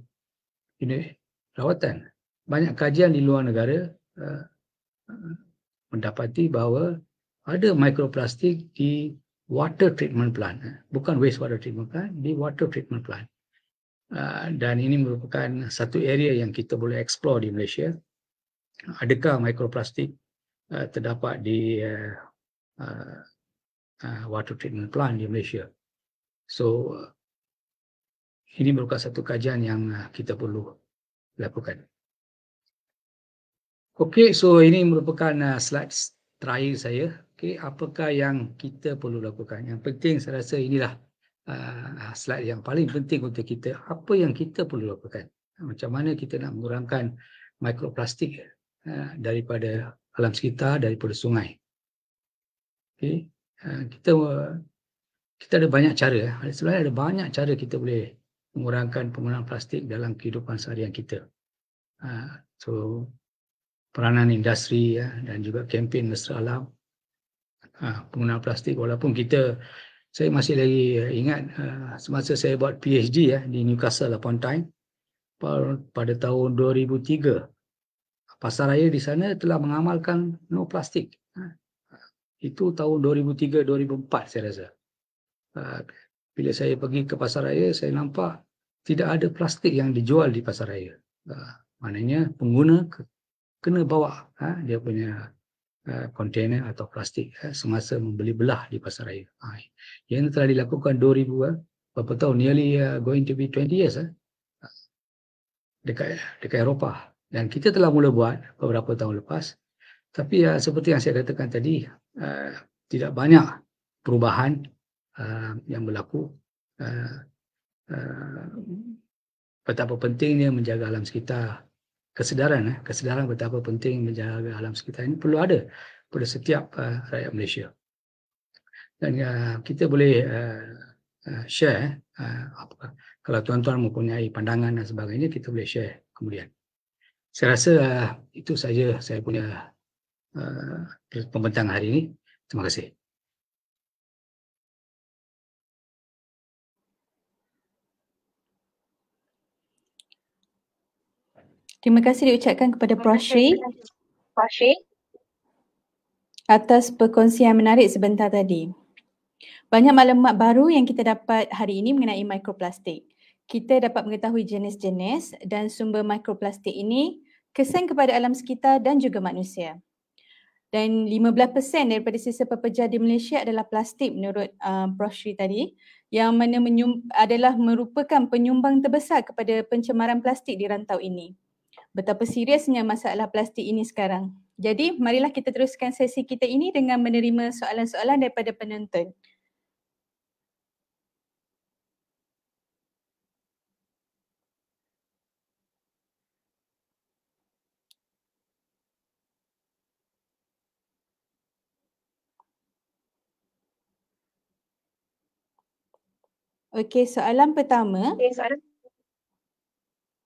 unit rawatan. Banyak kajian di luar negara uh, mendapati bahawa ada mikroplastik di water treatment plant. Eh, bukan wastewater treatment plant, di water treatment plant. Ah, dan ini merupakan satu area yang kita boleh explore di Malaysia. Adakah mikroplastik ah, terdapat di ah, water treatment plant di Malaysia? So ini merupakan satu kajian yang kita perlu lakukan. Okey, so ini merupakan uh, slide terakhir saya. Okey, apakah yang kita perlu lakukan? Yang penting saya rasa inilah uh, slide yang paling penting untuk kita apa yang kita perlu lakukan macam mana kita nak mengurangkan mikroplastik uh, daripada alam sekitar daripada sungai okey uh, kita uh, kita ada banyak cara ada sebenarnya ada banyak cara kita boleh mengurangkan penggunaan plastik dalam kehidupan seharian kita uh, so peranan industri ya, dan juga kempen mesra alam ha, penggunaan plastik walaupun kita saya masih lagi eh, ingat eh, semasa saya buat PhD ya eh, di Newcastle upon Tyne pada, pada tahun 2003 pasaraya di sana telah mengamalkan no plastik ha. itu tahun 2003 2004 saya rasa ha. bila saya pergi ke pasaraya saya nampak tidak ada plastik yang dijual di pasaraya uh, ha. maknanya pengguna kena bawa dia punya kontainer eh, atau plastik eh, semasa membeli belah di pasar raya. Ha, yang telah dilakukan 2000 eh, berapa tahun nearly uh, going to be 20 years eh? dekat dekat Eropah dan kita telah mula buat beberapa tahun lepas tapi uh, seperti yang saya katakan tadi uh, tidak banyak perubahan uh, yang berlaku uh, uh, betapa pentingnya menjaga alam sekitar kesedaran eh, kesedaran betapa penting menjaga alam sekitar ini perlu ada pada setiap uh, rakyat Malaysia dan uh, kita boleh uh, uh, share uh, apakah, kalau tuan-tuan mempunyai pandangan dan sebagainya kita boleh share kemudian saya rasa uh, itu saja saya punya uh, pembentangan hari ini terima kasih Terima kasih diucapkan kepada Prashri. Prashri. Atas perkongsian menarik sebentar tadi. Banyak maklumat baru yang kita dapat hari ini mengenai mikroplastik. Kita dapat mengetahui jenis-jenis dan sumber mikroplastik ini kesan kepada alam sekitar dan juga manusia. Dan 15% daripada sisa pepejar di Malaysia adalah plastik menurut uh, Prashri tadi yang mana adalah merupakan penyumbang terbesar kepada pencemaran plastik di rantau ini betapa seriusnya masalah plastik ini sekarang. Jadi marilah kita teruskan sesi kita ini dengan menerima soalan-soalan daripada penonton. Okey, soalan pertama. Okay, soalan.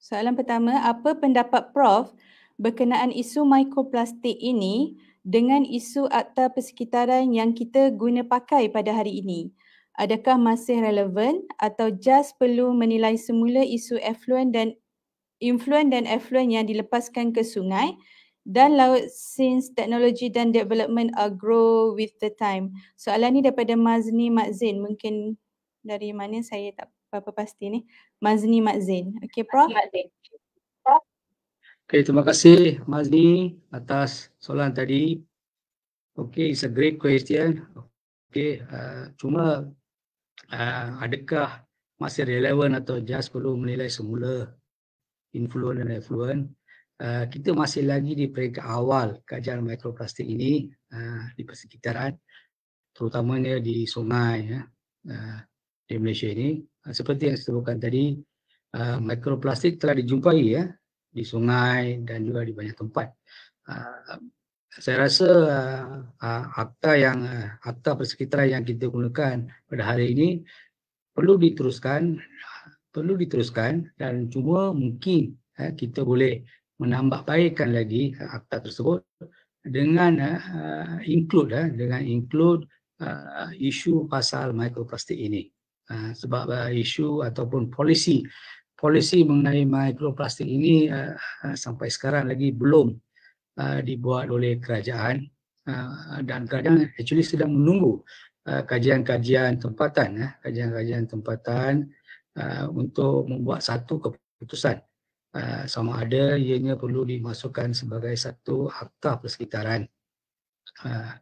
Soalan pertama, apa pendapat Prof berkenaan isu mikroplastik ini dengan isu akta persekitaran yang kita guna pakai pada hari ini? Adakah masih relevan atau just perlu menilai semula isu effluent dan influent dan effluent yang dilepaskan ke sungai dan laut since technology dan development are grow with the time? Soalan ni daripada Mazni Mazin. Mungkin dari mana saya tak berapa pasti ni Mazni Mazin. Okey Prof. Okey terima kasih Mazni atas soalan tadi. Okey it's a great question. Okey uh, cuma uh, adakah masih relevan atau just perlu menilai semula influen dan effluent? Uh, kita masih lagi di peringkat awal kajian mikroplastik ini uh, di persekitaran terutamanya di sungai ya, uh, di Malaysia ini Ha, seperti yang disebutkan tadi uh, mikroplastik telah dijumpai ya di sungai dan juga di banyak tempat. Uh, saya rasa uh, uh, akta yang uh, akta persekitaran yang kita gunakan pada hari ini perlu diteruskan perlu diteruskan dan cuma mungkin eh, kita boleh menambah baikkan lagi uh, akta tersebut dengan uh, include uh, dengan include uh, isu pasal mikroplastik ini. Ah, sebab uh, isu ataupun polisi polisi mengenai mikroplastik ini uh, sampai sekarang lagi belum uh, dibuat oleh kerajaan uh, dan kerajaan actually sedang menunggu uh, kajian-kajian tempatan uh, kajian-kajian tempatan uh, untuk membuat satu keputusan uh, sama ada ianya perlu dimasukkan sebagai satu akta persekitaran uh,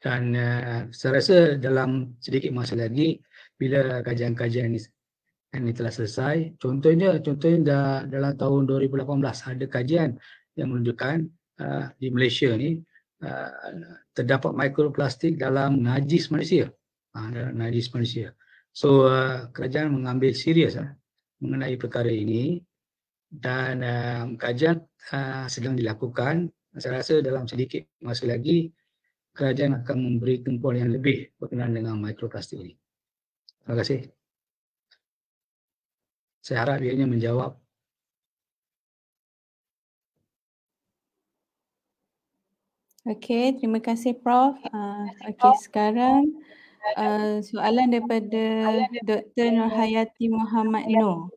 dan uh, saya rasa dalam sedikit masa lagi bila kajian-kajian ini ini telah selesai contohnya contohnya dah dalam tahun 2018 ada kajian yang menunjukkan uh, di Malaysia ni uh, terdapat mikroplastik dalam najis manusia uh, dalam najis manusia so uh, kerajaan mengambil serius uh, mengenai perkara ini dan uh, kajian uh, sedang dilakukan saya rasa dalam sedikit masa lagi kerajaan akan memberi tempoh yang lebih berkenaan dengan mikroplastik ini. Terima kasih. Saya harap ianya menjawab. Okey, terima kasih Prof. Uh, Okey, sekarang uh, soalan daripada Dr. Nurhayati Muhammad Noor.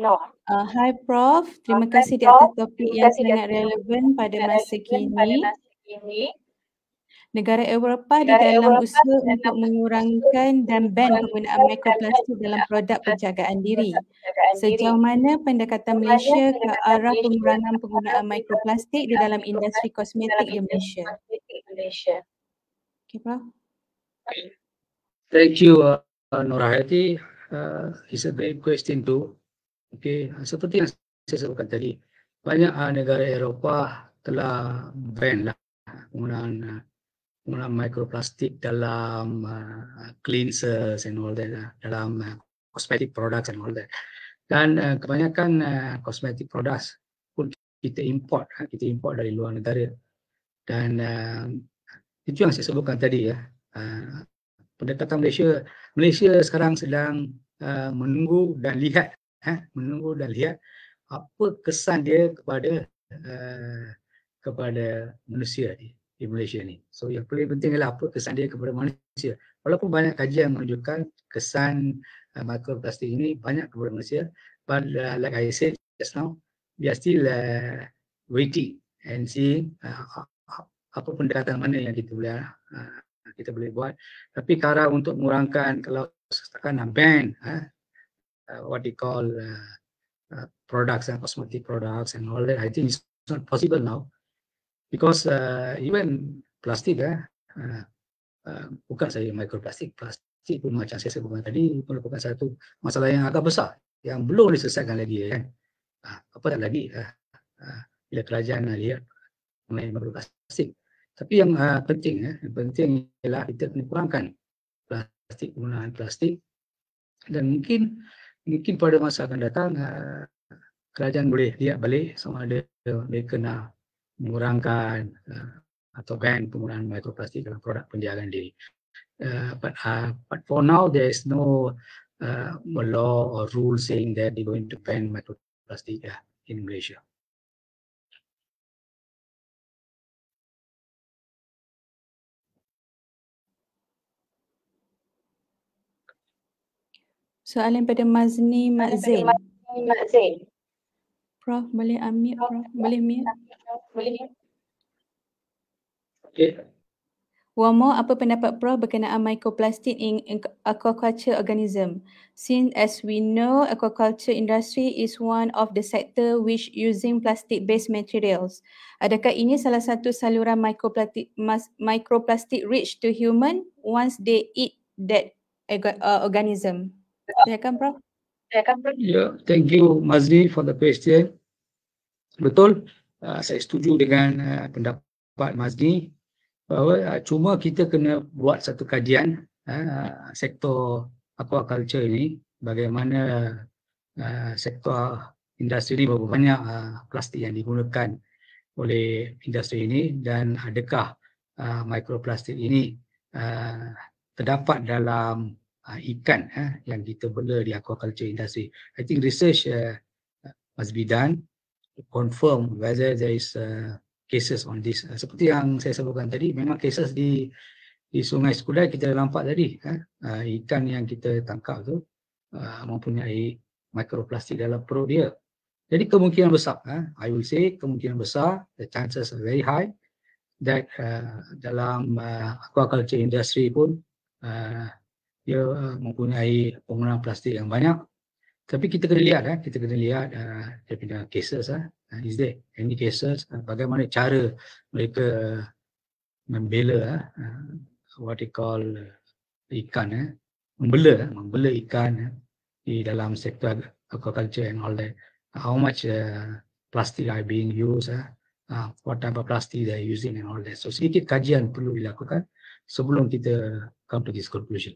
Uh, ah, hi Prof, terima kasih di atas topik yang sangat relevan pada masa kini negara Eropah di dalam Eropah usaha dan untuk mengurangkan dan ban penggunaan mikroplastik dalam produk penjagaan diri. Sejauh mana pendekatan Malaysia ke arah pengurangan penggunaan mikroplastik di dalam industri kosmetik di Malaysia? Okay, Pak. Thank you, uh, uh Nur Hayati. Uh, it's a great question too. Okay, uh, seperti yang saya sebutkan tadi, banyak uh, negara Eropah telah ban lah penggunaan uh, menggunakan mikroplastik dalam uh, cleanser and all that uh, dalam uh, cosmetic products and all that dan uh, kebanyakan uh, cosmetic products pun kita import uh, kita import dari luar negara dan uh, itu yang saya sebutkan tadi ya uh, pendekatan Malaysia Malaysia sekarang sedang uh, menunggu dan lihat uh, menunggu dan lihat apa kesan dia kepada uh, kepada manusia dia di Malaysia ni. So yang paling penting adalah apa kesan dia kepada manusia. Walaupun banyak kajian menunjukkan kesan uh, mikroplastik ini banyak kepada manusia. But uh, like I said just now, we are still uh, waiting and seeing uh, apa pendekatan mana yang kita boleh uh, kita boleh buat. Tapi cara untuk mengurangkan kalau katakan ban uh, what they call uh, uh, products and cosmetic products and all that, I think it's not possible now because uh, even plastik eh, uh, uh, bukan saya mikroplastik plastik pun macam saya sebutkan tadi merupakan satu masalah yang agak besar yang belum diselesaikan lagi eh. uh, apa lagi uh, uh, bila kerajaan uh, lihat mengenai mikroplastik tapi yang uh, penting eh, yang penting ialah kita kurangkan plastik penggunaan plastik dan mungkin mungkin pada masa akan datang uh, kerajaan boleh lihat balik sama ada mereka nak mengurangkan uh, atau ban penggunaan mikroplastik dalam produk penjagaan diri. Uh, but, uh, but for now, there is no uh, law or rule saying that they're going to ban mikroplastik uh, in Malaysia. Soalan pada Mazni Mazin. Prof, boleh ambil Prof, boleh mute. Boleh. Okey. One more, apa pendapat Prof berkenaan mikroplastik in aquaculture organism? Since as we know, aquaculture industry is one of the sector which using plastic-based materials. Adakah ini salah satu saluran mikroplastik microplastic reach to human once they eat that uh, organism? Silakan Prof. Uh, Ya, Yeah, thank you Mazli for the question. Betul, uh, saya setuju dengan uh, pendapat Mazli bahawa uh, cuma kita kena buat satu kajian uh, sektor aquaculture ini bagaimana uh, sektor industri ini berapa banyak uh, plastik yang digunakan oleh industri ini dan adakah uh, mikroplastik ini uh, terdapat dalam uh, ikan uh, yang kita bela di aquaculture industry. I think research uh, must be done to confirm whether there is uh, cases on this. Uh, seperti yang saya sebutkan tadi, memang cases di di Sungai Sekudai kita nampak tadi uh, uh, ikan yang kita tangkap tu uh, mempunyai mikroplastik dalam perut dia. Jadi kemungkinan besar, uh, I will say kemungkinan besar, the chances are very high that uh, dalam uh, aquaculture industry pun uh, dia uh, mempunyai pengguna plastik yang banyak. Tapi kita kena lihat eh, kita kena lihat uh, ah, daripada cases eh. Uh, is there any cases uh, bagaimana cara mereka uh, membela uh, what they call uh, ikan eh, membela, membela ikan eh, di dalam sektor aquaculture and all that. How much uh, plastic are being used, eh, uh, what type of plastic they using and all that. So sedikit kajian perlu dilakukan sebelum kita come to this conclusion.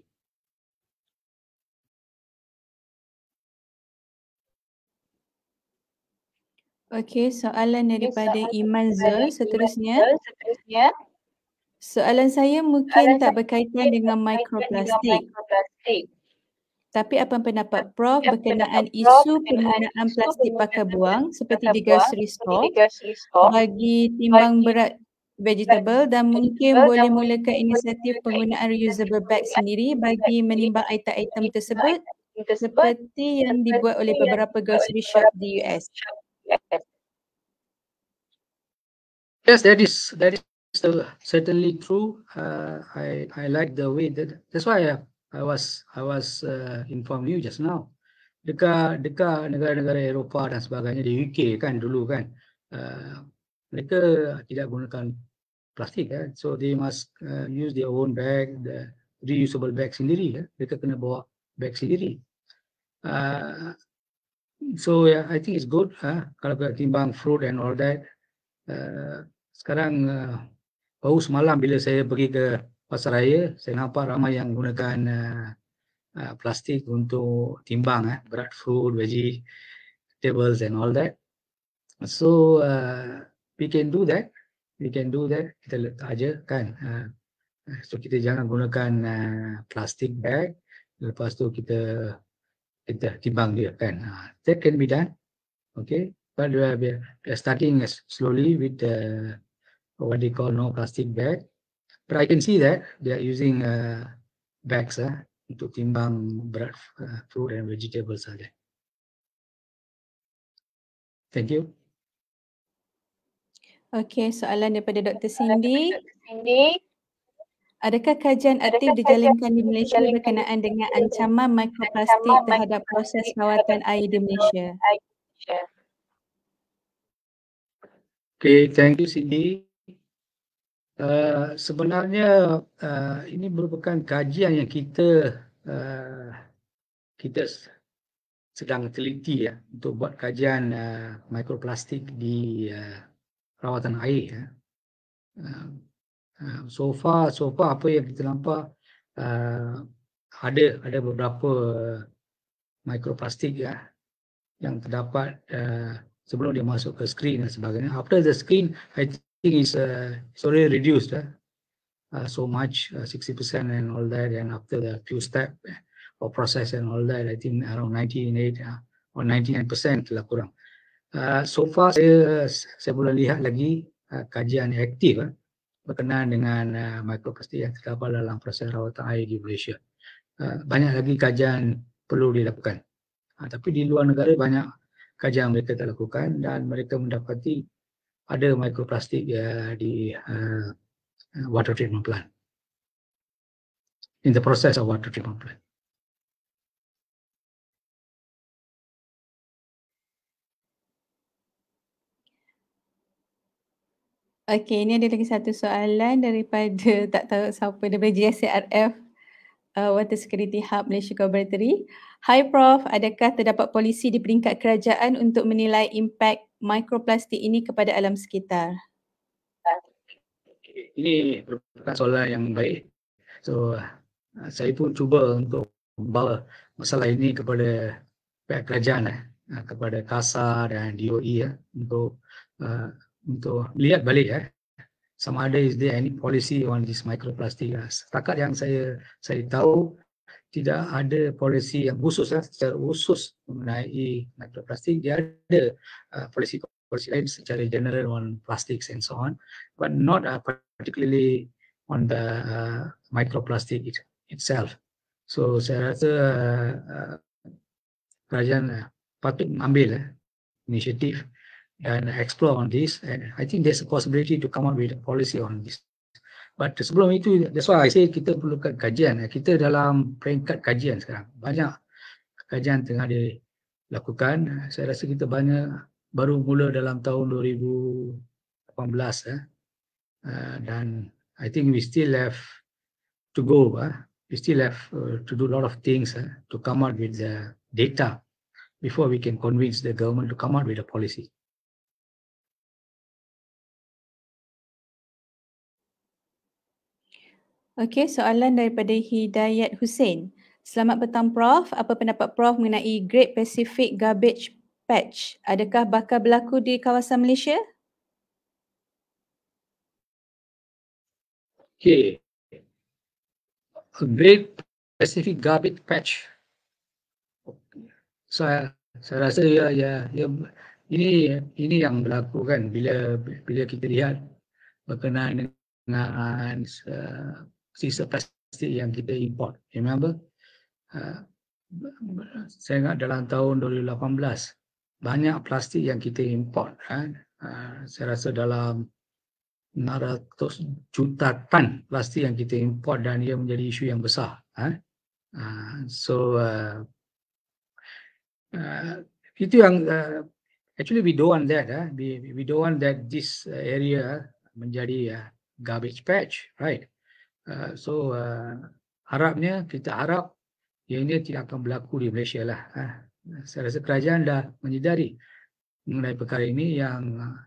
Okey, soalan daripada soalan Iman Ze seterusnya. seterusnya. Soalan saya mungkin soalan tak berkaitan saya dengan mikroplastik. Tapi apa pendapat Prof apa berkenaan prof isu penggunaan plastik pakai buang seperti di grocery restore bagi timbang berat vegetable dan mungkin boleh dan mulakan inisiatif penggunaan reusable bag sendiri bagi menimbang item-item tersebut, tersebut seperti yang dibuat oleh beberapa grocery shop di US yes that is that is so certainly true uh, i i like the way that that's why i, I was i was uh, informed you just now Deka deka negara-negara Eropah dan sebagainya di UK kan dulu kan uh, mereka tidak gunakan plastik kan so they must uh, use their own bag the reusable bag sendiri ya mereka kena bawa bag sendiri uh, So yeah, I think it's good. Huh? Ah, kalau kita timbang fruit and all that. Uh, sekarang uh, eh, baru semalam bila saya pergi ke pasar raya, saya nampak ramai yang gunakan uh, uh, plastik untuk timbang eh, berat fruit, tables and all that. So uh, we can do that. We can do that. Kita letak aja kan. Uh, so kita jangan gunakan uh, plastik bag. Lepas tu kita kita timbang dia kan. Ha, that can be done. Okay. But we are, we are starting slowly with the, what they call no plastic bag. But I can see that they are using uh, bags uh, ah, untuk timbang berat uh, fruit and vegetables saja. Thank you. Okay, soalan daripada Dr. Cindy. Dr. Cindy. Adakah kajian aktif dijalankan di Malaysia berkenaan dengan ancaman mikroplastik terhadap proses rawatan air di Malaysia? Okay, thank you Cindy. Uh, sebenarnya uh, ini merupakan kajian yang kita uh, kita sedang teliti ya untuk buat kajian uh, mikroplastik di uh, rawatan air ya. Uh, so far so far apa yang kita nampak uh, ada ada beberapa mikroplastik ya yang terdapat uh, sebelum dia masuk ke screen dan sebagainya after the screen i think is uh, eh, sorry reduced uh, so much uh, 60% and all that and after the few step or process and all that i think around 98 uh, ya, or 99% lah kurang uh, so far saya saya belum lihat lagi uh, kajian aktif uh, berkenaan dengan uh, microplastik yang terdapat dalam proses rawatan air di Malaysia. Uh, banyak lagi kajian perlu dilakukan. Uh, tapi di luar negara banyak kajian mereka telah lakukan dan mereka mendapati ada mikroplastik ya uh, di uh, uh, water treatment plant. In the process of water treatment plant. Okay, ini ada lagi satu soalan daripada tak tahu siapa daripada GSCRF uh, Water Security Hub Malaysia Corporatory. Hi Prof, adakah terdapat polisi di peringkat kerajaan untuk menilai impak mikroplastik ini kepada alam sekitar? Ini merupakan soalan yang baik. So, uh, saya pun cuba untuk bawa masalah ini kepada pihak kerajaan, eh, uh, kepada KASA dan DOE eh, untuk uh, untuk lihat balik eh sama ada is there any policy on this microplastic lah. setakat yang saya saya tahu tidak ada polisi yang khusus eh, secara khusus mengenai microplastic dia ada polisi uh, polisi policy lain secara general on plastik and so on but not uh, particularly on the uh, microplastic it, itself so saya rasa uh, uh, kerajaan uh, patut mengambil uh, eh, inisiatif and explore on this. And I think there's a possibility to come up with a policy on this. But sebelum itu, that's why I say kita perlukan kajian. Kita dalam peringkat kajian sekarang. Banyak kajian tengah dilakukan. Saya rasa kita banyak baru mula dalam tahun 2018. Eh. Uh, dan I think we still have to go. Eh. We still have uh, to do a lot of things eh, to come up with the data before we can convince the government to come up with a policy. Okey, soalan daripada Hidayat Hussein. Selamat petang Prof. Apa pendapat Prof mengenai Great Pacific Garbage Patch? Adakah bakal berlaku di kawasan Malaysia? Okey. Great Pacific Garbage Patch. Saya so, saya rasa ya, ya ya ini ini yang berlaku kan bila bila kita lihat berkenaan dengan uh, sisa plastik yang kita import. Remember? Ha, saya ingat dalam tahun 2018, banyak plastik yang kita import. Kan? Ha, saya rasa dalam 600 juta tan plastik yang kita import dan ia menjadi isu yang besar. Kan? Ha, so, uh, uh, itu yang uh, actually we don't want that. we, don't want that this area menjadi garbage patch, right? Uh, so uh, harapnya kita harap yang ini tidak akan berlaku di Malaysia lah. Uh, saya rasa kerajaan dah menyedari mengenai perkara ini yang uh,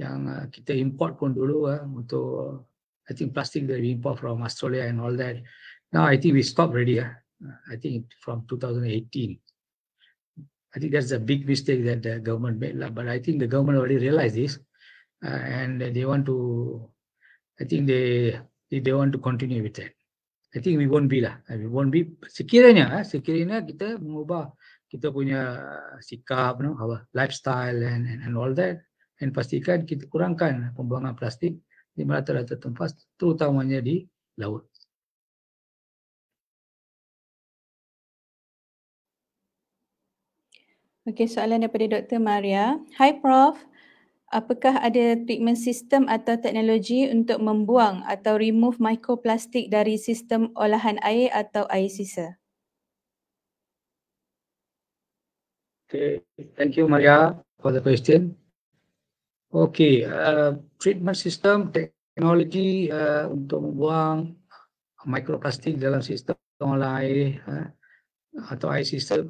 yang uh, kita import pun dulu uh, untuk uh, I think plastik dari import from Australia and all that. Now I think we stop already. Uh, I think from 2018. I think that's a big mistake that the government made lah. But I think the government already realized this, uh, and they want to. I think they if they want to continue with that. I think we won't be lah. Uh, we won't be sekiranya, uh, sekiranya kita mengubah kita punya sikap, you know, lifestyle and, and and all that, dan pastikan kita kurangkan pembuangan plastik di merata-rata tempat, terutamanya di laut. Okay, soalan daripada Dr. Maria. Hi Prof, apakah ada treatment sistem atau teknologi untuk membuang atau remove mikroplastik dari sistem olahan air atau air sisa? Okay. Thank you Maria for the question. Okay, uh, treatment sistem teknologi uh, untuk membuang mikroplastik dalam sistem olahan air uh, atau air sisa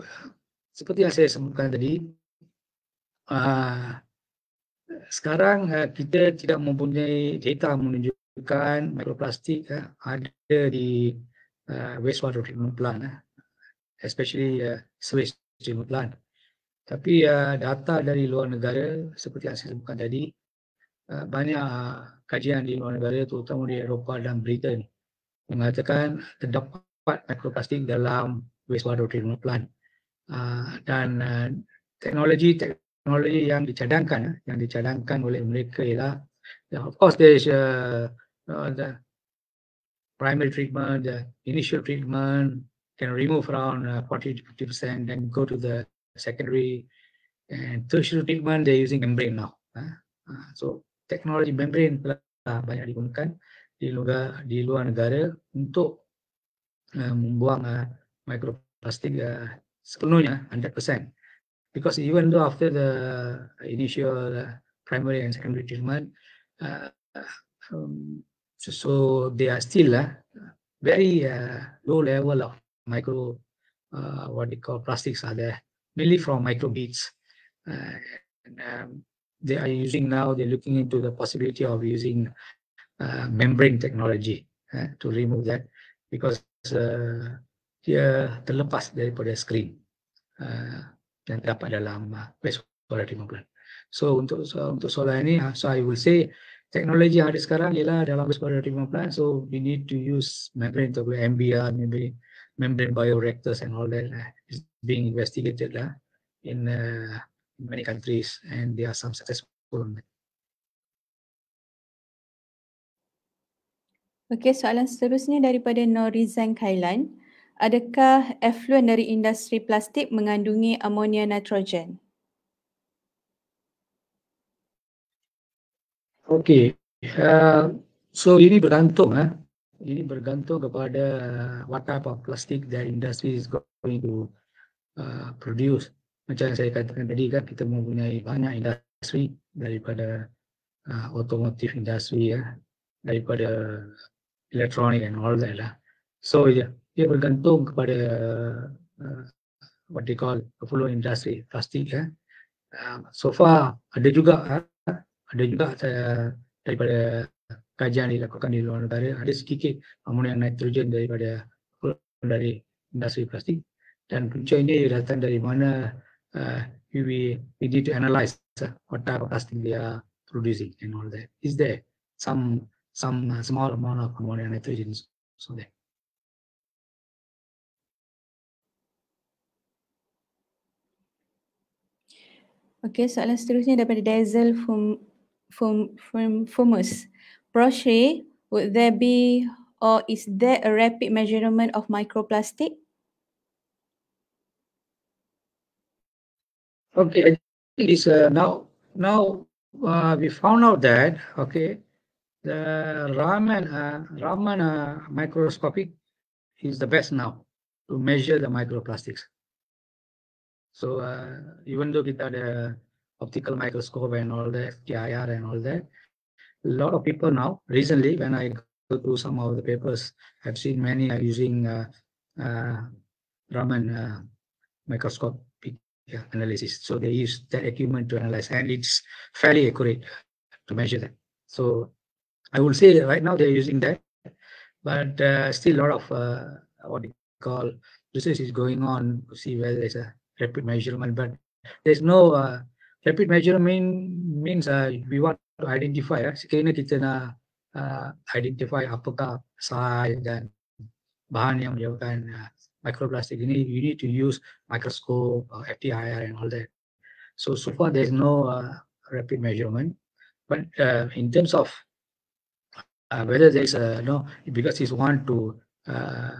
seperti yang saya sebutkan tadi uh, sekarang ha, kita tidak mempunyai data menunjukkan mikroplastik ha, ada di ha, wastewater treatment plant especially sewage treatment plant tapi data dari luar negara seperti yang saya sebutkan tadi banyak kajian di luar negara terutama di Eropah dan Britain mengatakan terdapat mikroplastik dalam wastewater treatment plant dan teknologi-teknologi teknologi yang dicadangkan eh, yang dicadangkan oleh mereka ialah yeah, of course there is a, uh, uh, the primary treatment the initial treatment can remove around uh, 40 to 50 percent then go to the secondary and tertiary treatment they using membrane now uh, so teknologi membrane telah uh, banyak digunakan di luar di luar negara untuk uh, membuang uh, mikroplastik uh, sepenuhnya 100 because even though after the initial primary and secondary treatment, uh, um, so, so, they are still uh, very uh, low level of micro what they call plastics are there mainly from microbeads. Uh, and, um, they are using now, they're looking into the possibility of using uh, membrane technology uh, to remove that because uh, they terlepas a screen. Uh, dan terdapat dalam uh, solar 5 bulan. So untuk uh, untuk solar ini, uh, so I will say teknologi yang ada sekarang ialah dalam solar 5 bulan. So we need to use membrane atau MBR, maybe membrane bioreactors and all that uh, is being investigated lah uh, in uh, many countries and there are some successful. Okay, soalan seterusnya daripada Norizan Kailan. Uh, adakah effluent dari industri plastik mengandungi amonia nitrogen? Okey. Uh, so ini bergantung ah. Uh. Ini bergantung kepada what type of plastic that industry is going to uh, produce. Macam yang saya katakan tadi kan kita mempunyai banyak industri daripada uh, automotive industry ya, uh, daripada electronic and all that lah. Uh. So yeah, dia bergantung kepada uh, what they call buffalo industry plastik. ya eh. uh, so far ada juga uh, ada juga uh, daripada kajian dilakukan di luar negara ada sedikit amonia nitrogen daripada dari industri plastik dan punca ini datang dari mana uh, we, we need to analyze uh, what type of plastic they are producing and all that is there some some uh, small amount of ammonia nitrogen so there Okey, soalan seterusnya daripada Dazzle from from from Fumus. Proshe, would there be or is there a rapid measurement of microplastic? Okay, is uh, now now uh, we found out that okay, the Raman uh, Raman uh, microscopic is the best now to measure the microplastics. So uh, even though without the optical microscope and all the FTIR and all that, a lot of people now, recently when I go through some of the papers, I've seen many are using uh, uh, Raman microscope analysis. So they use that equipment to analyze, and it's fairly accurate to measure that. So I would say right now they're using that, but uh, still a lot of uh, what you call research is going on to see whether there's a rapid measurement, but there's no uh, rapid measurement means uh, we want to identify. sekiranya kita nak uh, identify apakah size dan bahan yang menyebabkan uh, microplastic ini, you need to use microscope, uh, FTIR and all that. So, so far there's no uh, rapid measurement. But uh, in terms of uh, whether there's a, uh, because it's one to uh,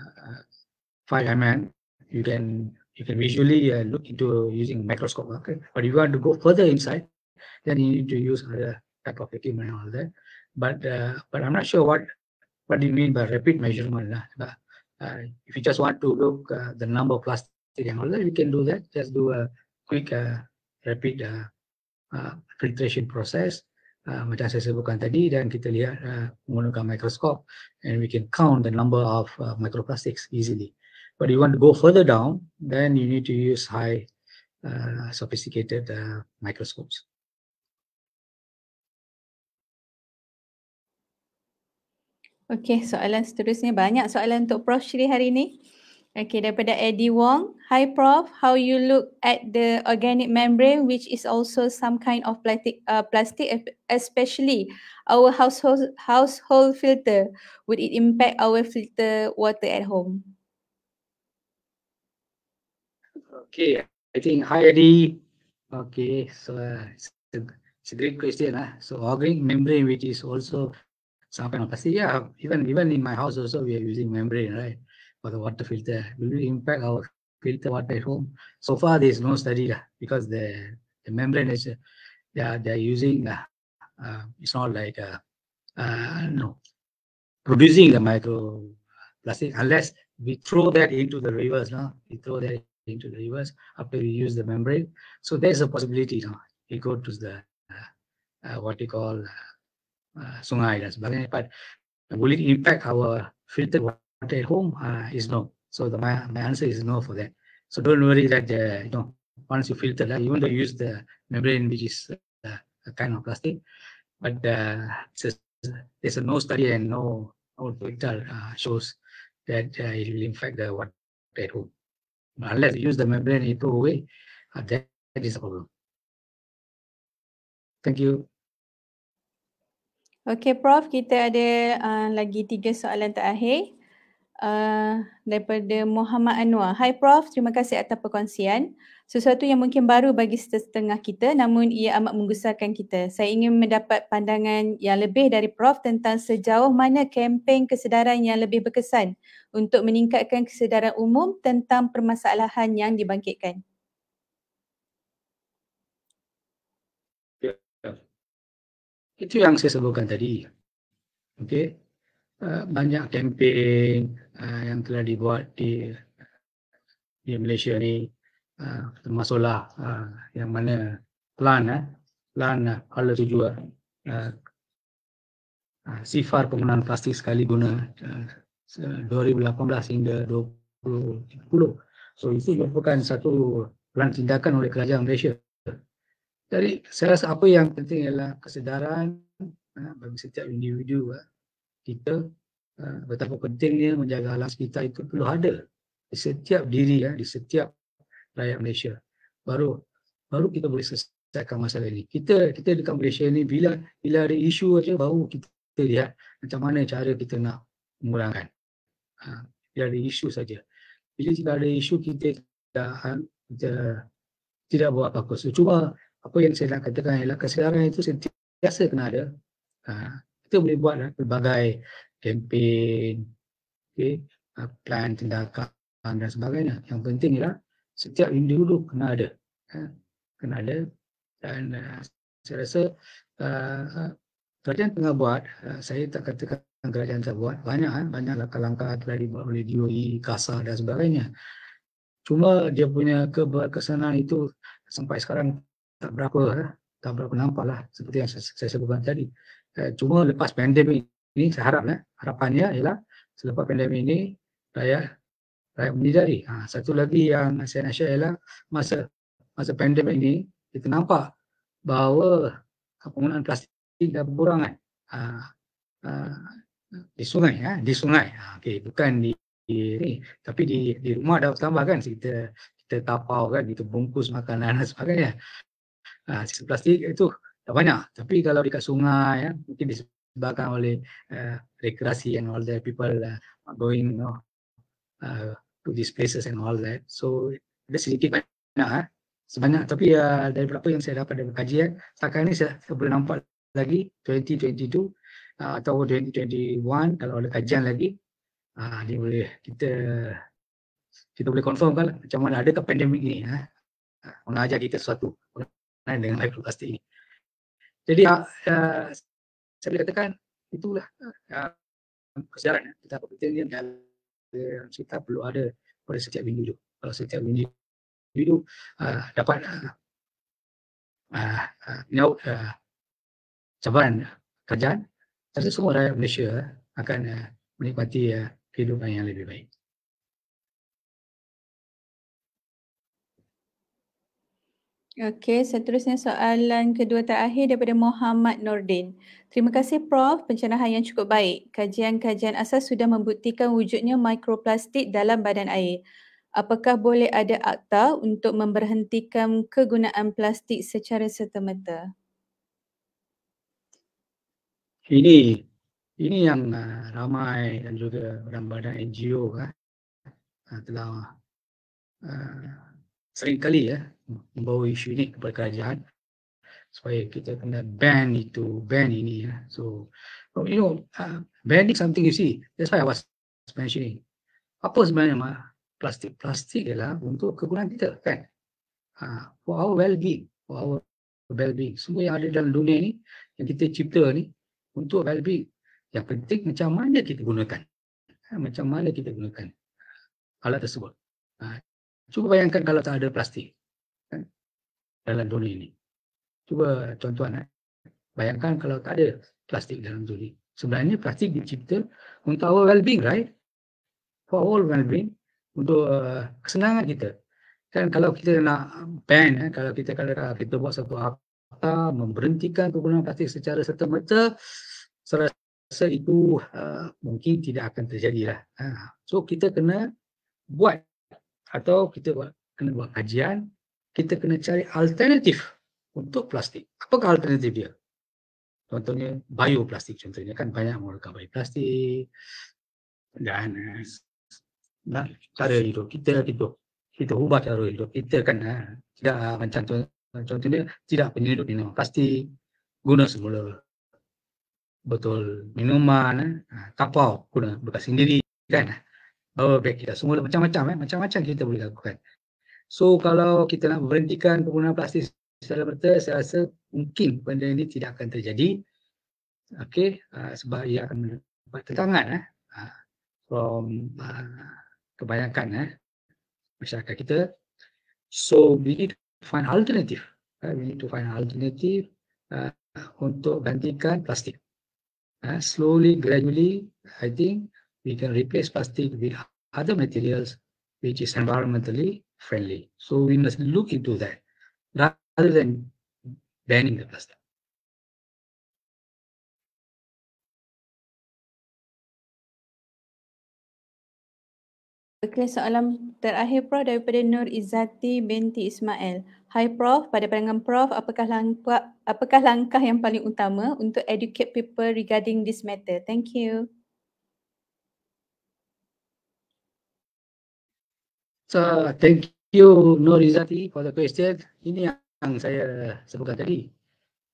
5 mm, you can you can visually uh, look into using microscope. Okay, but if you want to go further inside, then you need to use other type of equipment and all that. But uh, but I'm not sure what what do you mean by rapid measurement. uh, uh if you just want to look uh, the number of plastic and all that, you can do that. Just do a quick uh, rapid filtration process. Uh, macam saya sebutkan tadi dan kita lihat uh, menggunakan mikroskop and we can count the number of uh, microplastics easily but you want to go further down, then you need to use high uh, sophisticated uh, microscopes. Okay, soalan seterusnya banyak soalan untuk Prof Shri hari ini. Okay, daripada Eddie Wong. Hi Prof, how you look at the organic membrane which is also some kind of plastic, uh, plastic especially our household household filter. Would it impact our filter water at home? Okay, I think hi Eddie. Okay, so uh, it's, a, it's, a, great question. Huh? Ah. So organic membrane, which is also some kind of see, yeah, even even in my house also we are using membrane, right? For the water filter. Will it impact our filter water at home? So far there is no study uh, because the, the membrane is uh, they are, they are using ah, uh, it's not like uh, uh, no producing the microplastic unless we throw that into the rivers, no? We throw that into the US after you use the membrane. So there's a possibility, you know, you go to the uh, what we call uh, sungai, but will it impact our filtered water at home? Uh, is no. So the, my, my answer is no for that. So don't worry that, uh, you know, once you filter that, even though you use the membrane, which is uh, a kind of plastic, but uh, a, there's a no study and no output uh, shows that uh, it will impact the water at home. unless you use the membrane in proper way, uh, that, that is a problem. Thank you. Okay, Prof, kita ada uh, lagi tiga soalan terakhir uh, daripada Muhammad Anwar. Hi, Prof. Terima kasih atas perkongsian sesuatu yang mungkin baru bagi setengah kita namun ia amat menggusarkan kita. Saya ingin mendapat pandangan yang lebih dari Prof tentang sejauh mana kempen kesedaran yang lebih berkesan untuk meningkatkan kesedaran umum tentang permasalahan yang dibangkitkan. Itu yang saya sebutkan tadi. Okay, Uh, eh, banyak kempen uh, yang telah dibuat di di Malaysia ni termasuklah ah, uh, ah, yang mana plan eh plan uh, ah, ala tujuan uh, uh, sifar penggunaan plastik sekali guna 2018 hingga 2020 so itu merupakan satu plan tindakan oleh kerajaan Malaysia jadi saya rasa apa yang penting ialah kesedaran bagi setiap individu kita betapa pentingnya menjaga alam sekitar itu perlu ada di setiap diri ya di setiap rakyat Malaysia. Baru baru kita boleh selesaikan masalah ini. Kita kita dekat Malaysia ni bila bila ada isu aja baru kita lihat macam mana cara kita nak mengurangkan. Ha, bila ada isu saja. Bila tidak ada isu kita tidak ha, kita, tidak buat apa-apa. So, cuba apa yang saya nak katakan ialah kesedaran itu sentiasa kena ada. Ha, kita boleh buat lah, pelbagai kempen, okay, ha, plan tindakan dan sebagainya. Yang penting ialah setiap individu kena ada ha, kena ada dan uh, saya rasa uh, kerajaan tengah buat uh, saya tak katakan kerajaan tak buat banyak eh, banyak langkah-langkah telah dibuat oleh DOE, KASA dan sebagainya cuma dia punya keberkesanan itu sampai sekarang tak berapa eh, tak berapa nampak lah seperti yang saya sebutkan tadi eh, cuma lepas pandemik ini saya harap harapannya ialah selepas pandemik ini rakyat right? menyedari. Ha, satu lagi yang saya nak share ialah masa masa pandemik ini kita nampak bahawa penggunaan plastik dah berkurang kan? ha, ha, di sungai ya ha? di sungai ha, okey bukan di, di tapi di di rumah dah bertambah kan kita kita tapau kan kita bungkus makanan dan sebagainya ha, sisa plastik itu tak banyak tapi kalau dekat sungai ya mungkin disebabkan oleh uh, rekreasi and all the people uh, going you know, uh, to these places and all that. So ada sedikit banyak. Eh? Sebanyak tapi ya uh, dari berapa yang saya dapat dari kajian, setakat ini saya, saya boleh nampak lagi 2022 uh, atau 2021 kalau ada kajian lagi. Uh, ini boleh kita kita boleh confirm kan macam mana ada ke pandemik ini. Eh? mengajar uh, kita sesuatu dengan pasti ini. Jadi uh, uh, saya boleh katakan itulah uh, kesejaran kita berkaitan dengan yang kita perlu ada pada setiap individu. Kalau setiap individu uh, ah, dapat uh, menyaut uh, uh, cabaran ah, kerjaan, saya semua rakyat Malaysia ah, akan uh, menikmati uh, kehidupan yang lebih baik. Okey, seterusnya soalan kedua terakhir daripada Muhammad Nordin. Terima kasih Prof, pencerahan yang cukup baik. Kajian-kajian asas sudah membuktikan wujudnya mikroplastik dalam badan air. Apakah boleh ada akta untuk memberhentikan kegunaan plastik secara serta-merta? Ini ini yang uh, ramai dan juga orang badan NGO kan, uh, telah uh, sering kali ya membawa isu ini kepada kerajaan supaya kita kena ban itu ban ini ya so you know uh, is something you see that's why I was mentioning apa sebenarnya mah plastik plastik ialah untuk kegunaan kita kan uh, for our well being for our well being semua yang ada dalam dunia ini yang kita cipta ni untuk well being yang penting macam mana kita gunakan ha, macam mana kita gunakan alat tersebut ha, Cuba bayangkan kalau tak ada plastik kan, dalam dunia ini. Cuba tuan-tuan, eh, bayangkan kalau tak ada plastik dalam dunia Sebenarnya plastik dicipta untuk our well-being, right? For our well-being, untuk uh, kesenangan kita. Kan kalau kita nak ban, eh, kalau kita kata ah, kita buat satu apa, memberhentikan penggunaan plastik secara serta-merta, saya rasa itu uh, mungkin tidak akan terjadi lah. Ha. So kita kena buat atau kita kena buat kajian, kita kena cari alternatif untuk plastik. Apakah alternatif dia? Contohnya bioplastik contohnya kan banyak menggunakan bioplastik dan eh, nak cara hidup kita kita lah kita ubah cara hidup kita kan ha, tidak eh, macam contoh, contohnya tidak penyedut minum plastik guna semula betul minuman ha, tapau guna bekas sendiri kan ha. Oh, baik kita semua macam-macam eh macam-macam kita boleh lakukan. So kalau kita nak berhentikan penggunaan plastik secara merta saya rasa mungkin benda ini tidak akan terjadi. Okay, uh, sebab ia akan mendapat tentangan eh uh, from uh, kebanyakan eh masyarakat kita. So we need to find alternative. Uh, we need to find alternative uh, untuk gantikan plastik. Uh, slowly gradually I think we can replace plastic with other materials which is environmentally friendly. So we must look into that rather than banning the plastic. Okay, soalan terakhir Prof daripada Nur Izzati binti Ismail. Hai Prof, pada pandangan Prof, apakah langkah, apakah langkah yang paling utama untuk educate people regarding this matter? Thank you. So, thank you Nur for the question. Ini yang saya sebutkan tadi.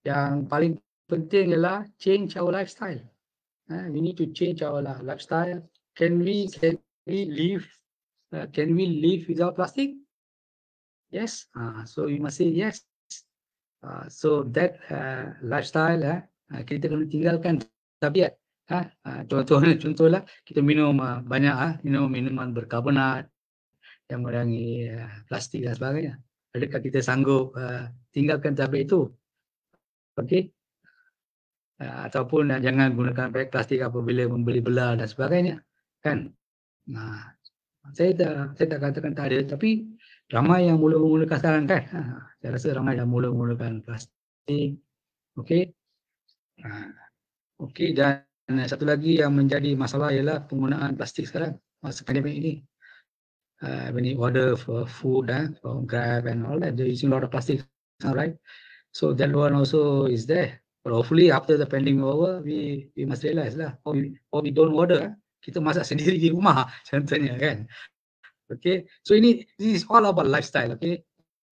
Yang paling penting ialah change our lifestyle. Ha, we need to change our lifestyle. Can we can we live uh, can we live without plastic? Yes. Uh, so we must say yes. Uh, so that uh, lifestyle uh, kita kena tinggalkan tabiat. Uh, contoh contohlah kita minum uh, banyak uh, minum minuman berkarbonat, uh, yang merangi eh, plastik dan sebagainya. Adakah kita sanggup eh, tinggalkan tablet itu? Okey. Eh, ataupun jangan gunakan beg plastik apabila membeli belah dan sebagainya. Kan? Nah, saya tak saya tak katakan tak ada tapi ramai yang mula menggunakan sekarang kan. Ha, saya rasa ramai yang mula menggunakan plastik. Okey. Ha, okey dan satu lagi yang menjadi masalah ialah penggunaan plastik sekarang masa pandemik ini uh, when you order for food uh, from Grab and all that, they're using a lot of plastic, right? So that one also is there. But hopefully after the pending over, we we must realize lah, or we, or we don't order, kita masak sendiri di rumah, contohnya kan? Okay, so ini this is all about lifestyle, okay?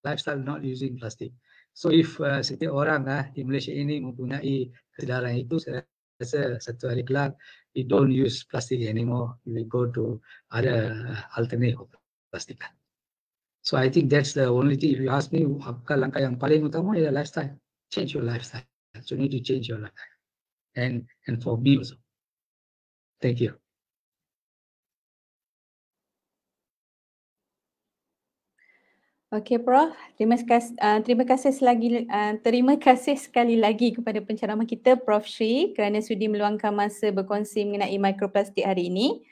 Lifestyle not using plastic. So if uh, setiap orang ah uh, di Malaysia ini mempunyai kesedaran itu, saya rasa satu hari kelak, we don't use plastic anymore. We go to other uh, alternative pastikan. So I think that's the only thing. If you ask me, apakah langkah yang paling utama ialah lifestyle. Change your lifestyle. So you need to change your lifestyle. And and for me also. Thank you. Okay, Prof. Terima kasih, uh, terima kasih selagi, uh, terima kasih sekali lagi kepada penceramah kita, Prof. Sri, kerana sudi meluangkan masa berkongsi mengenai mikroplastik hari ini.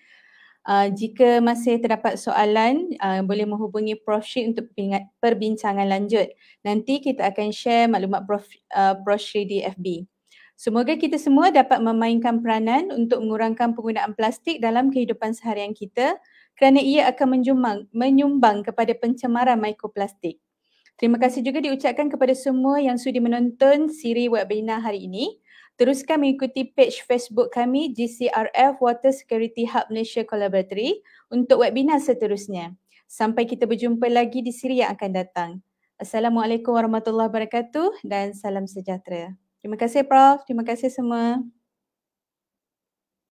Uh, jika masih terdapat soalan uh, boleh menghubungi Prof Syri untuk perbincangan lanjut. Nanti kita akan share maklumat Prof, uh, Prof Syri di FB. Semoga kita semua dapat memainkan peranan untuk mengurangkan penggunaan plastik dalam kehidupan seharian kita kerana ia akan menjumbang, menyumbang kepada pencemaran mikroplastik. Terima kasih juga diucapkan kepada semua yang sudi menonton siri webinar hari ini teruskan mengikuti page Facebook kami GCRF Water Security Hub Malaysia Collaboratory untuk webinar seterusnya. Sampai kita berjumpa lagi di siri yang akan datang. Assalamualaikum warahmatullahi wabarakatuh dan salam sejahtera. Terima kasih Prof. Terima kasih semua.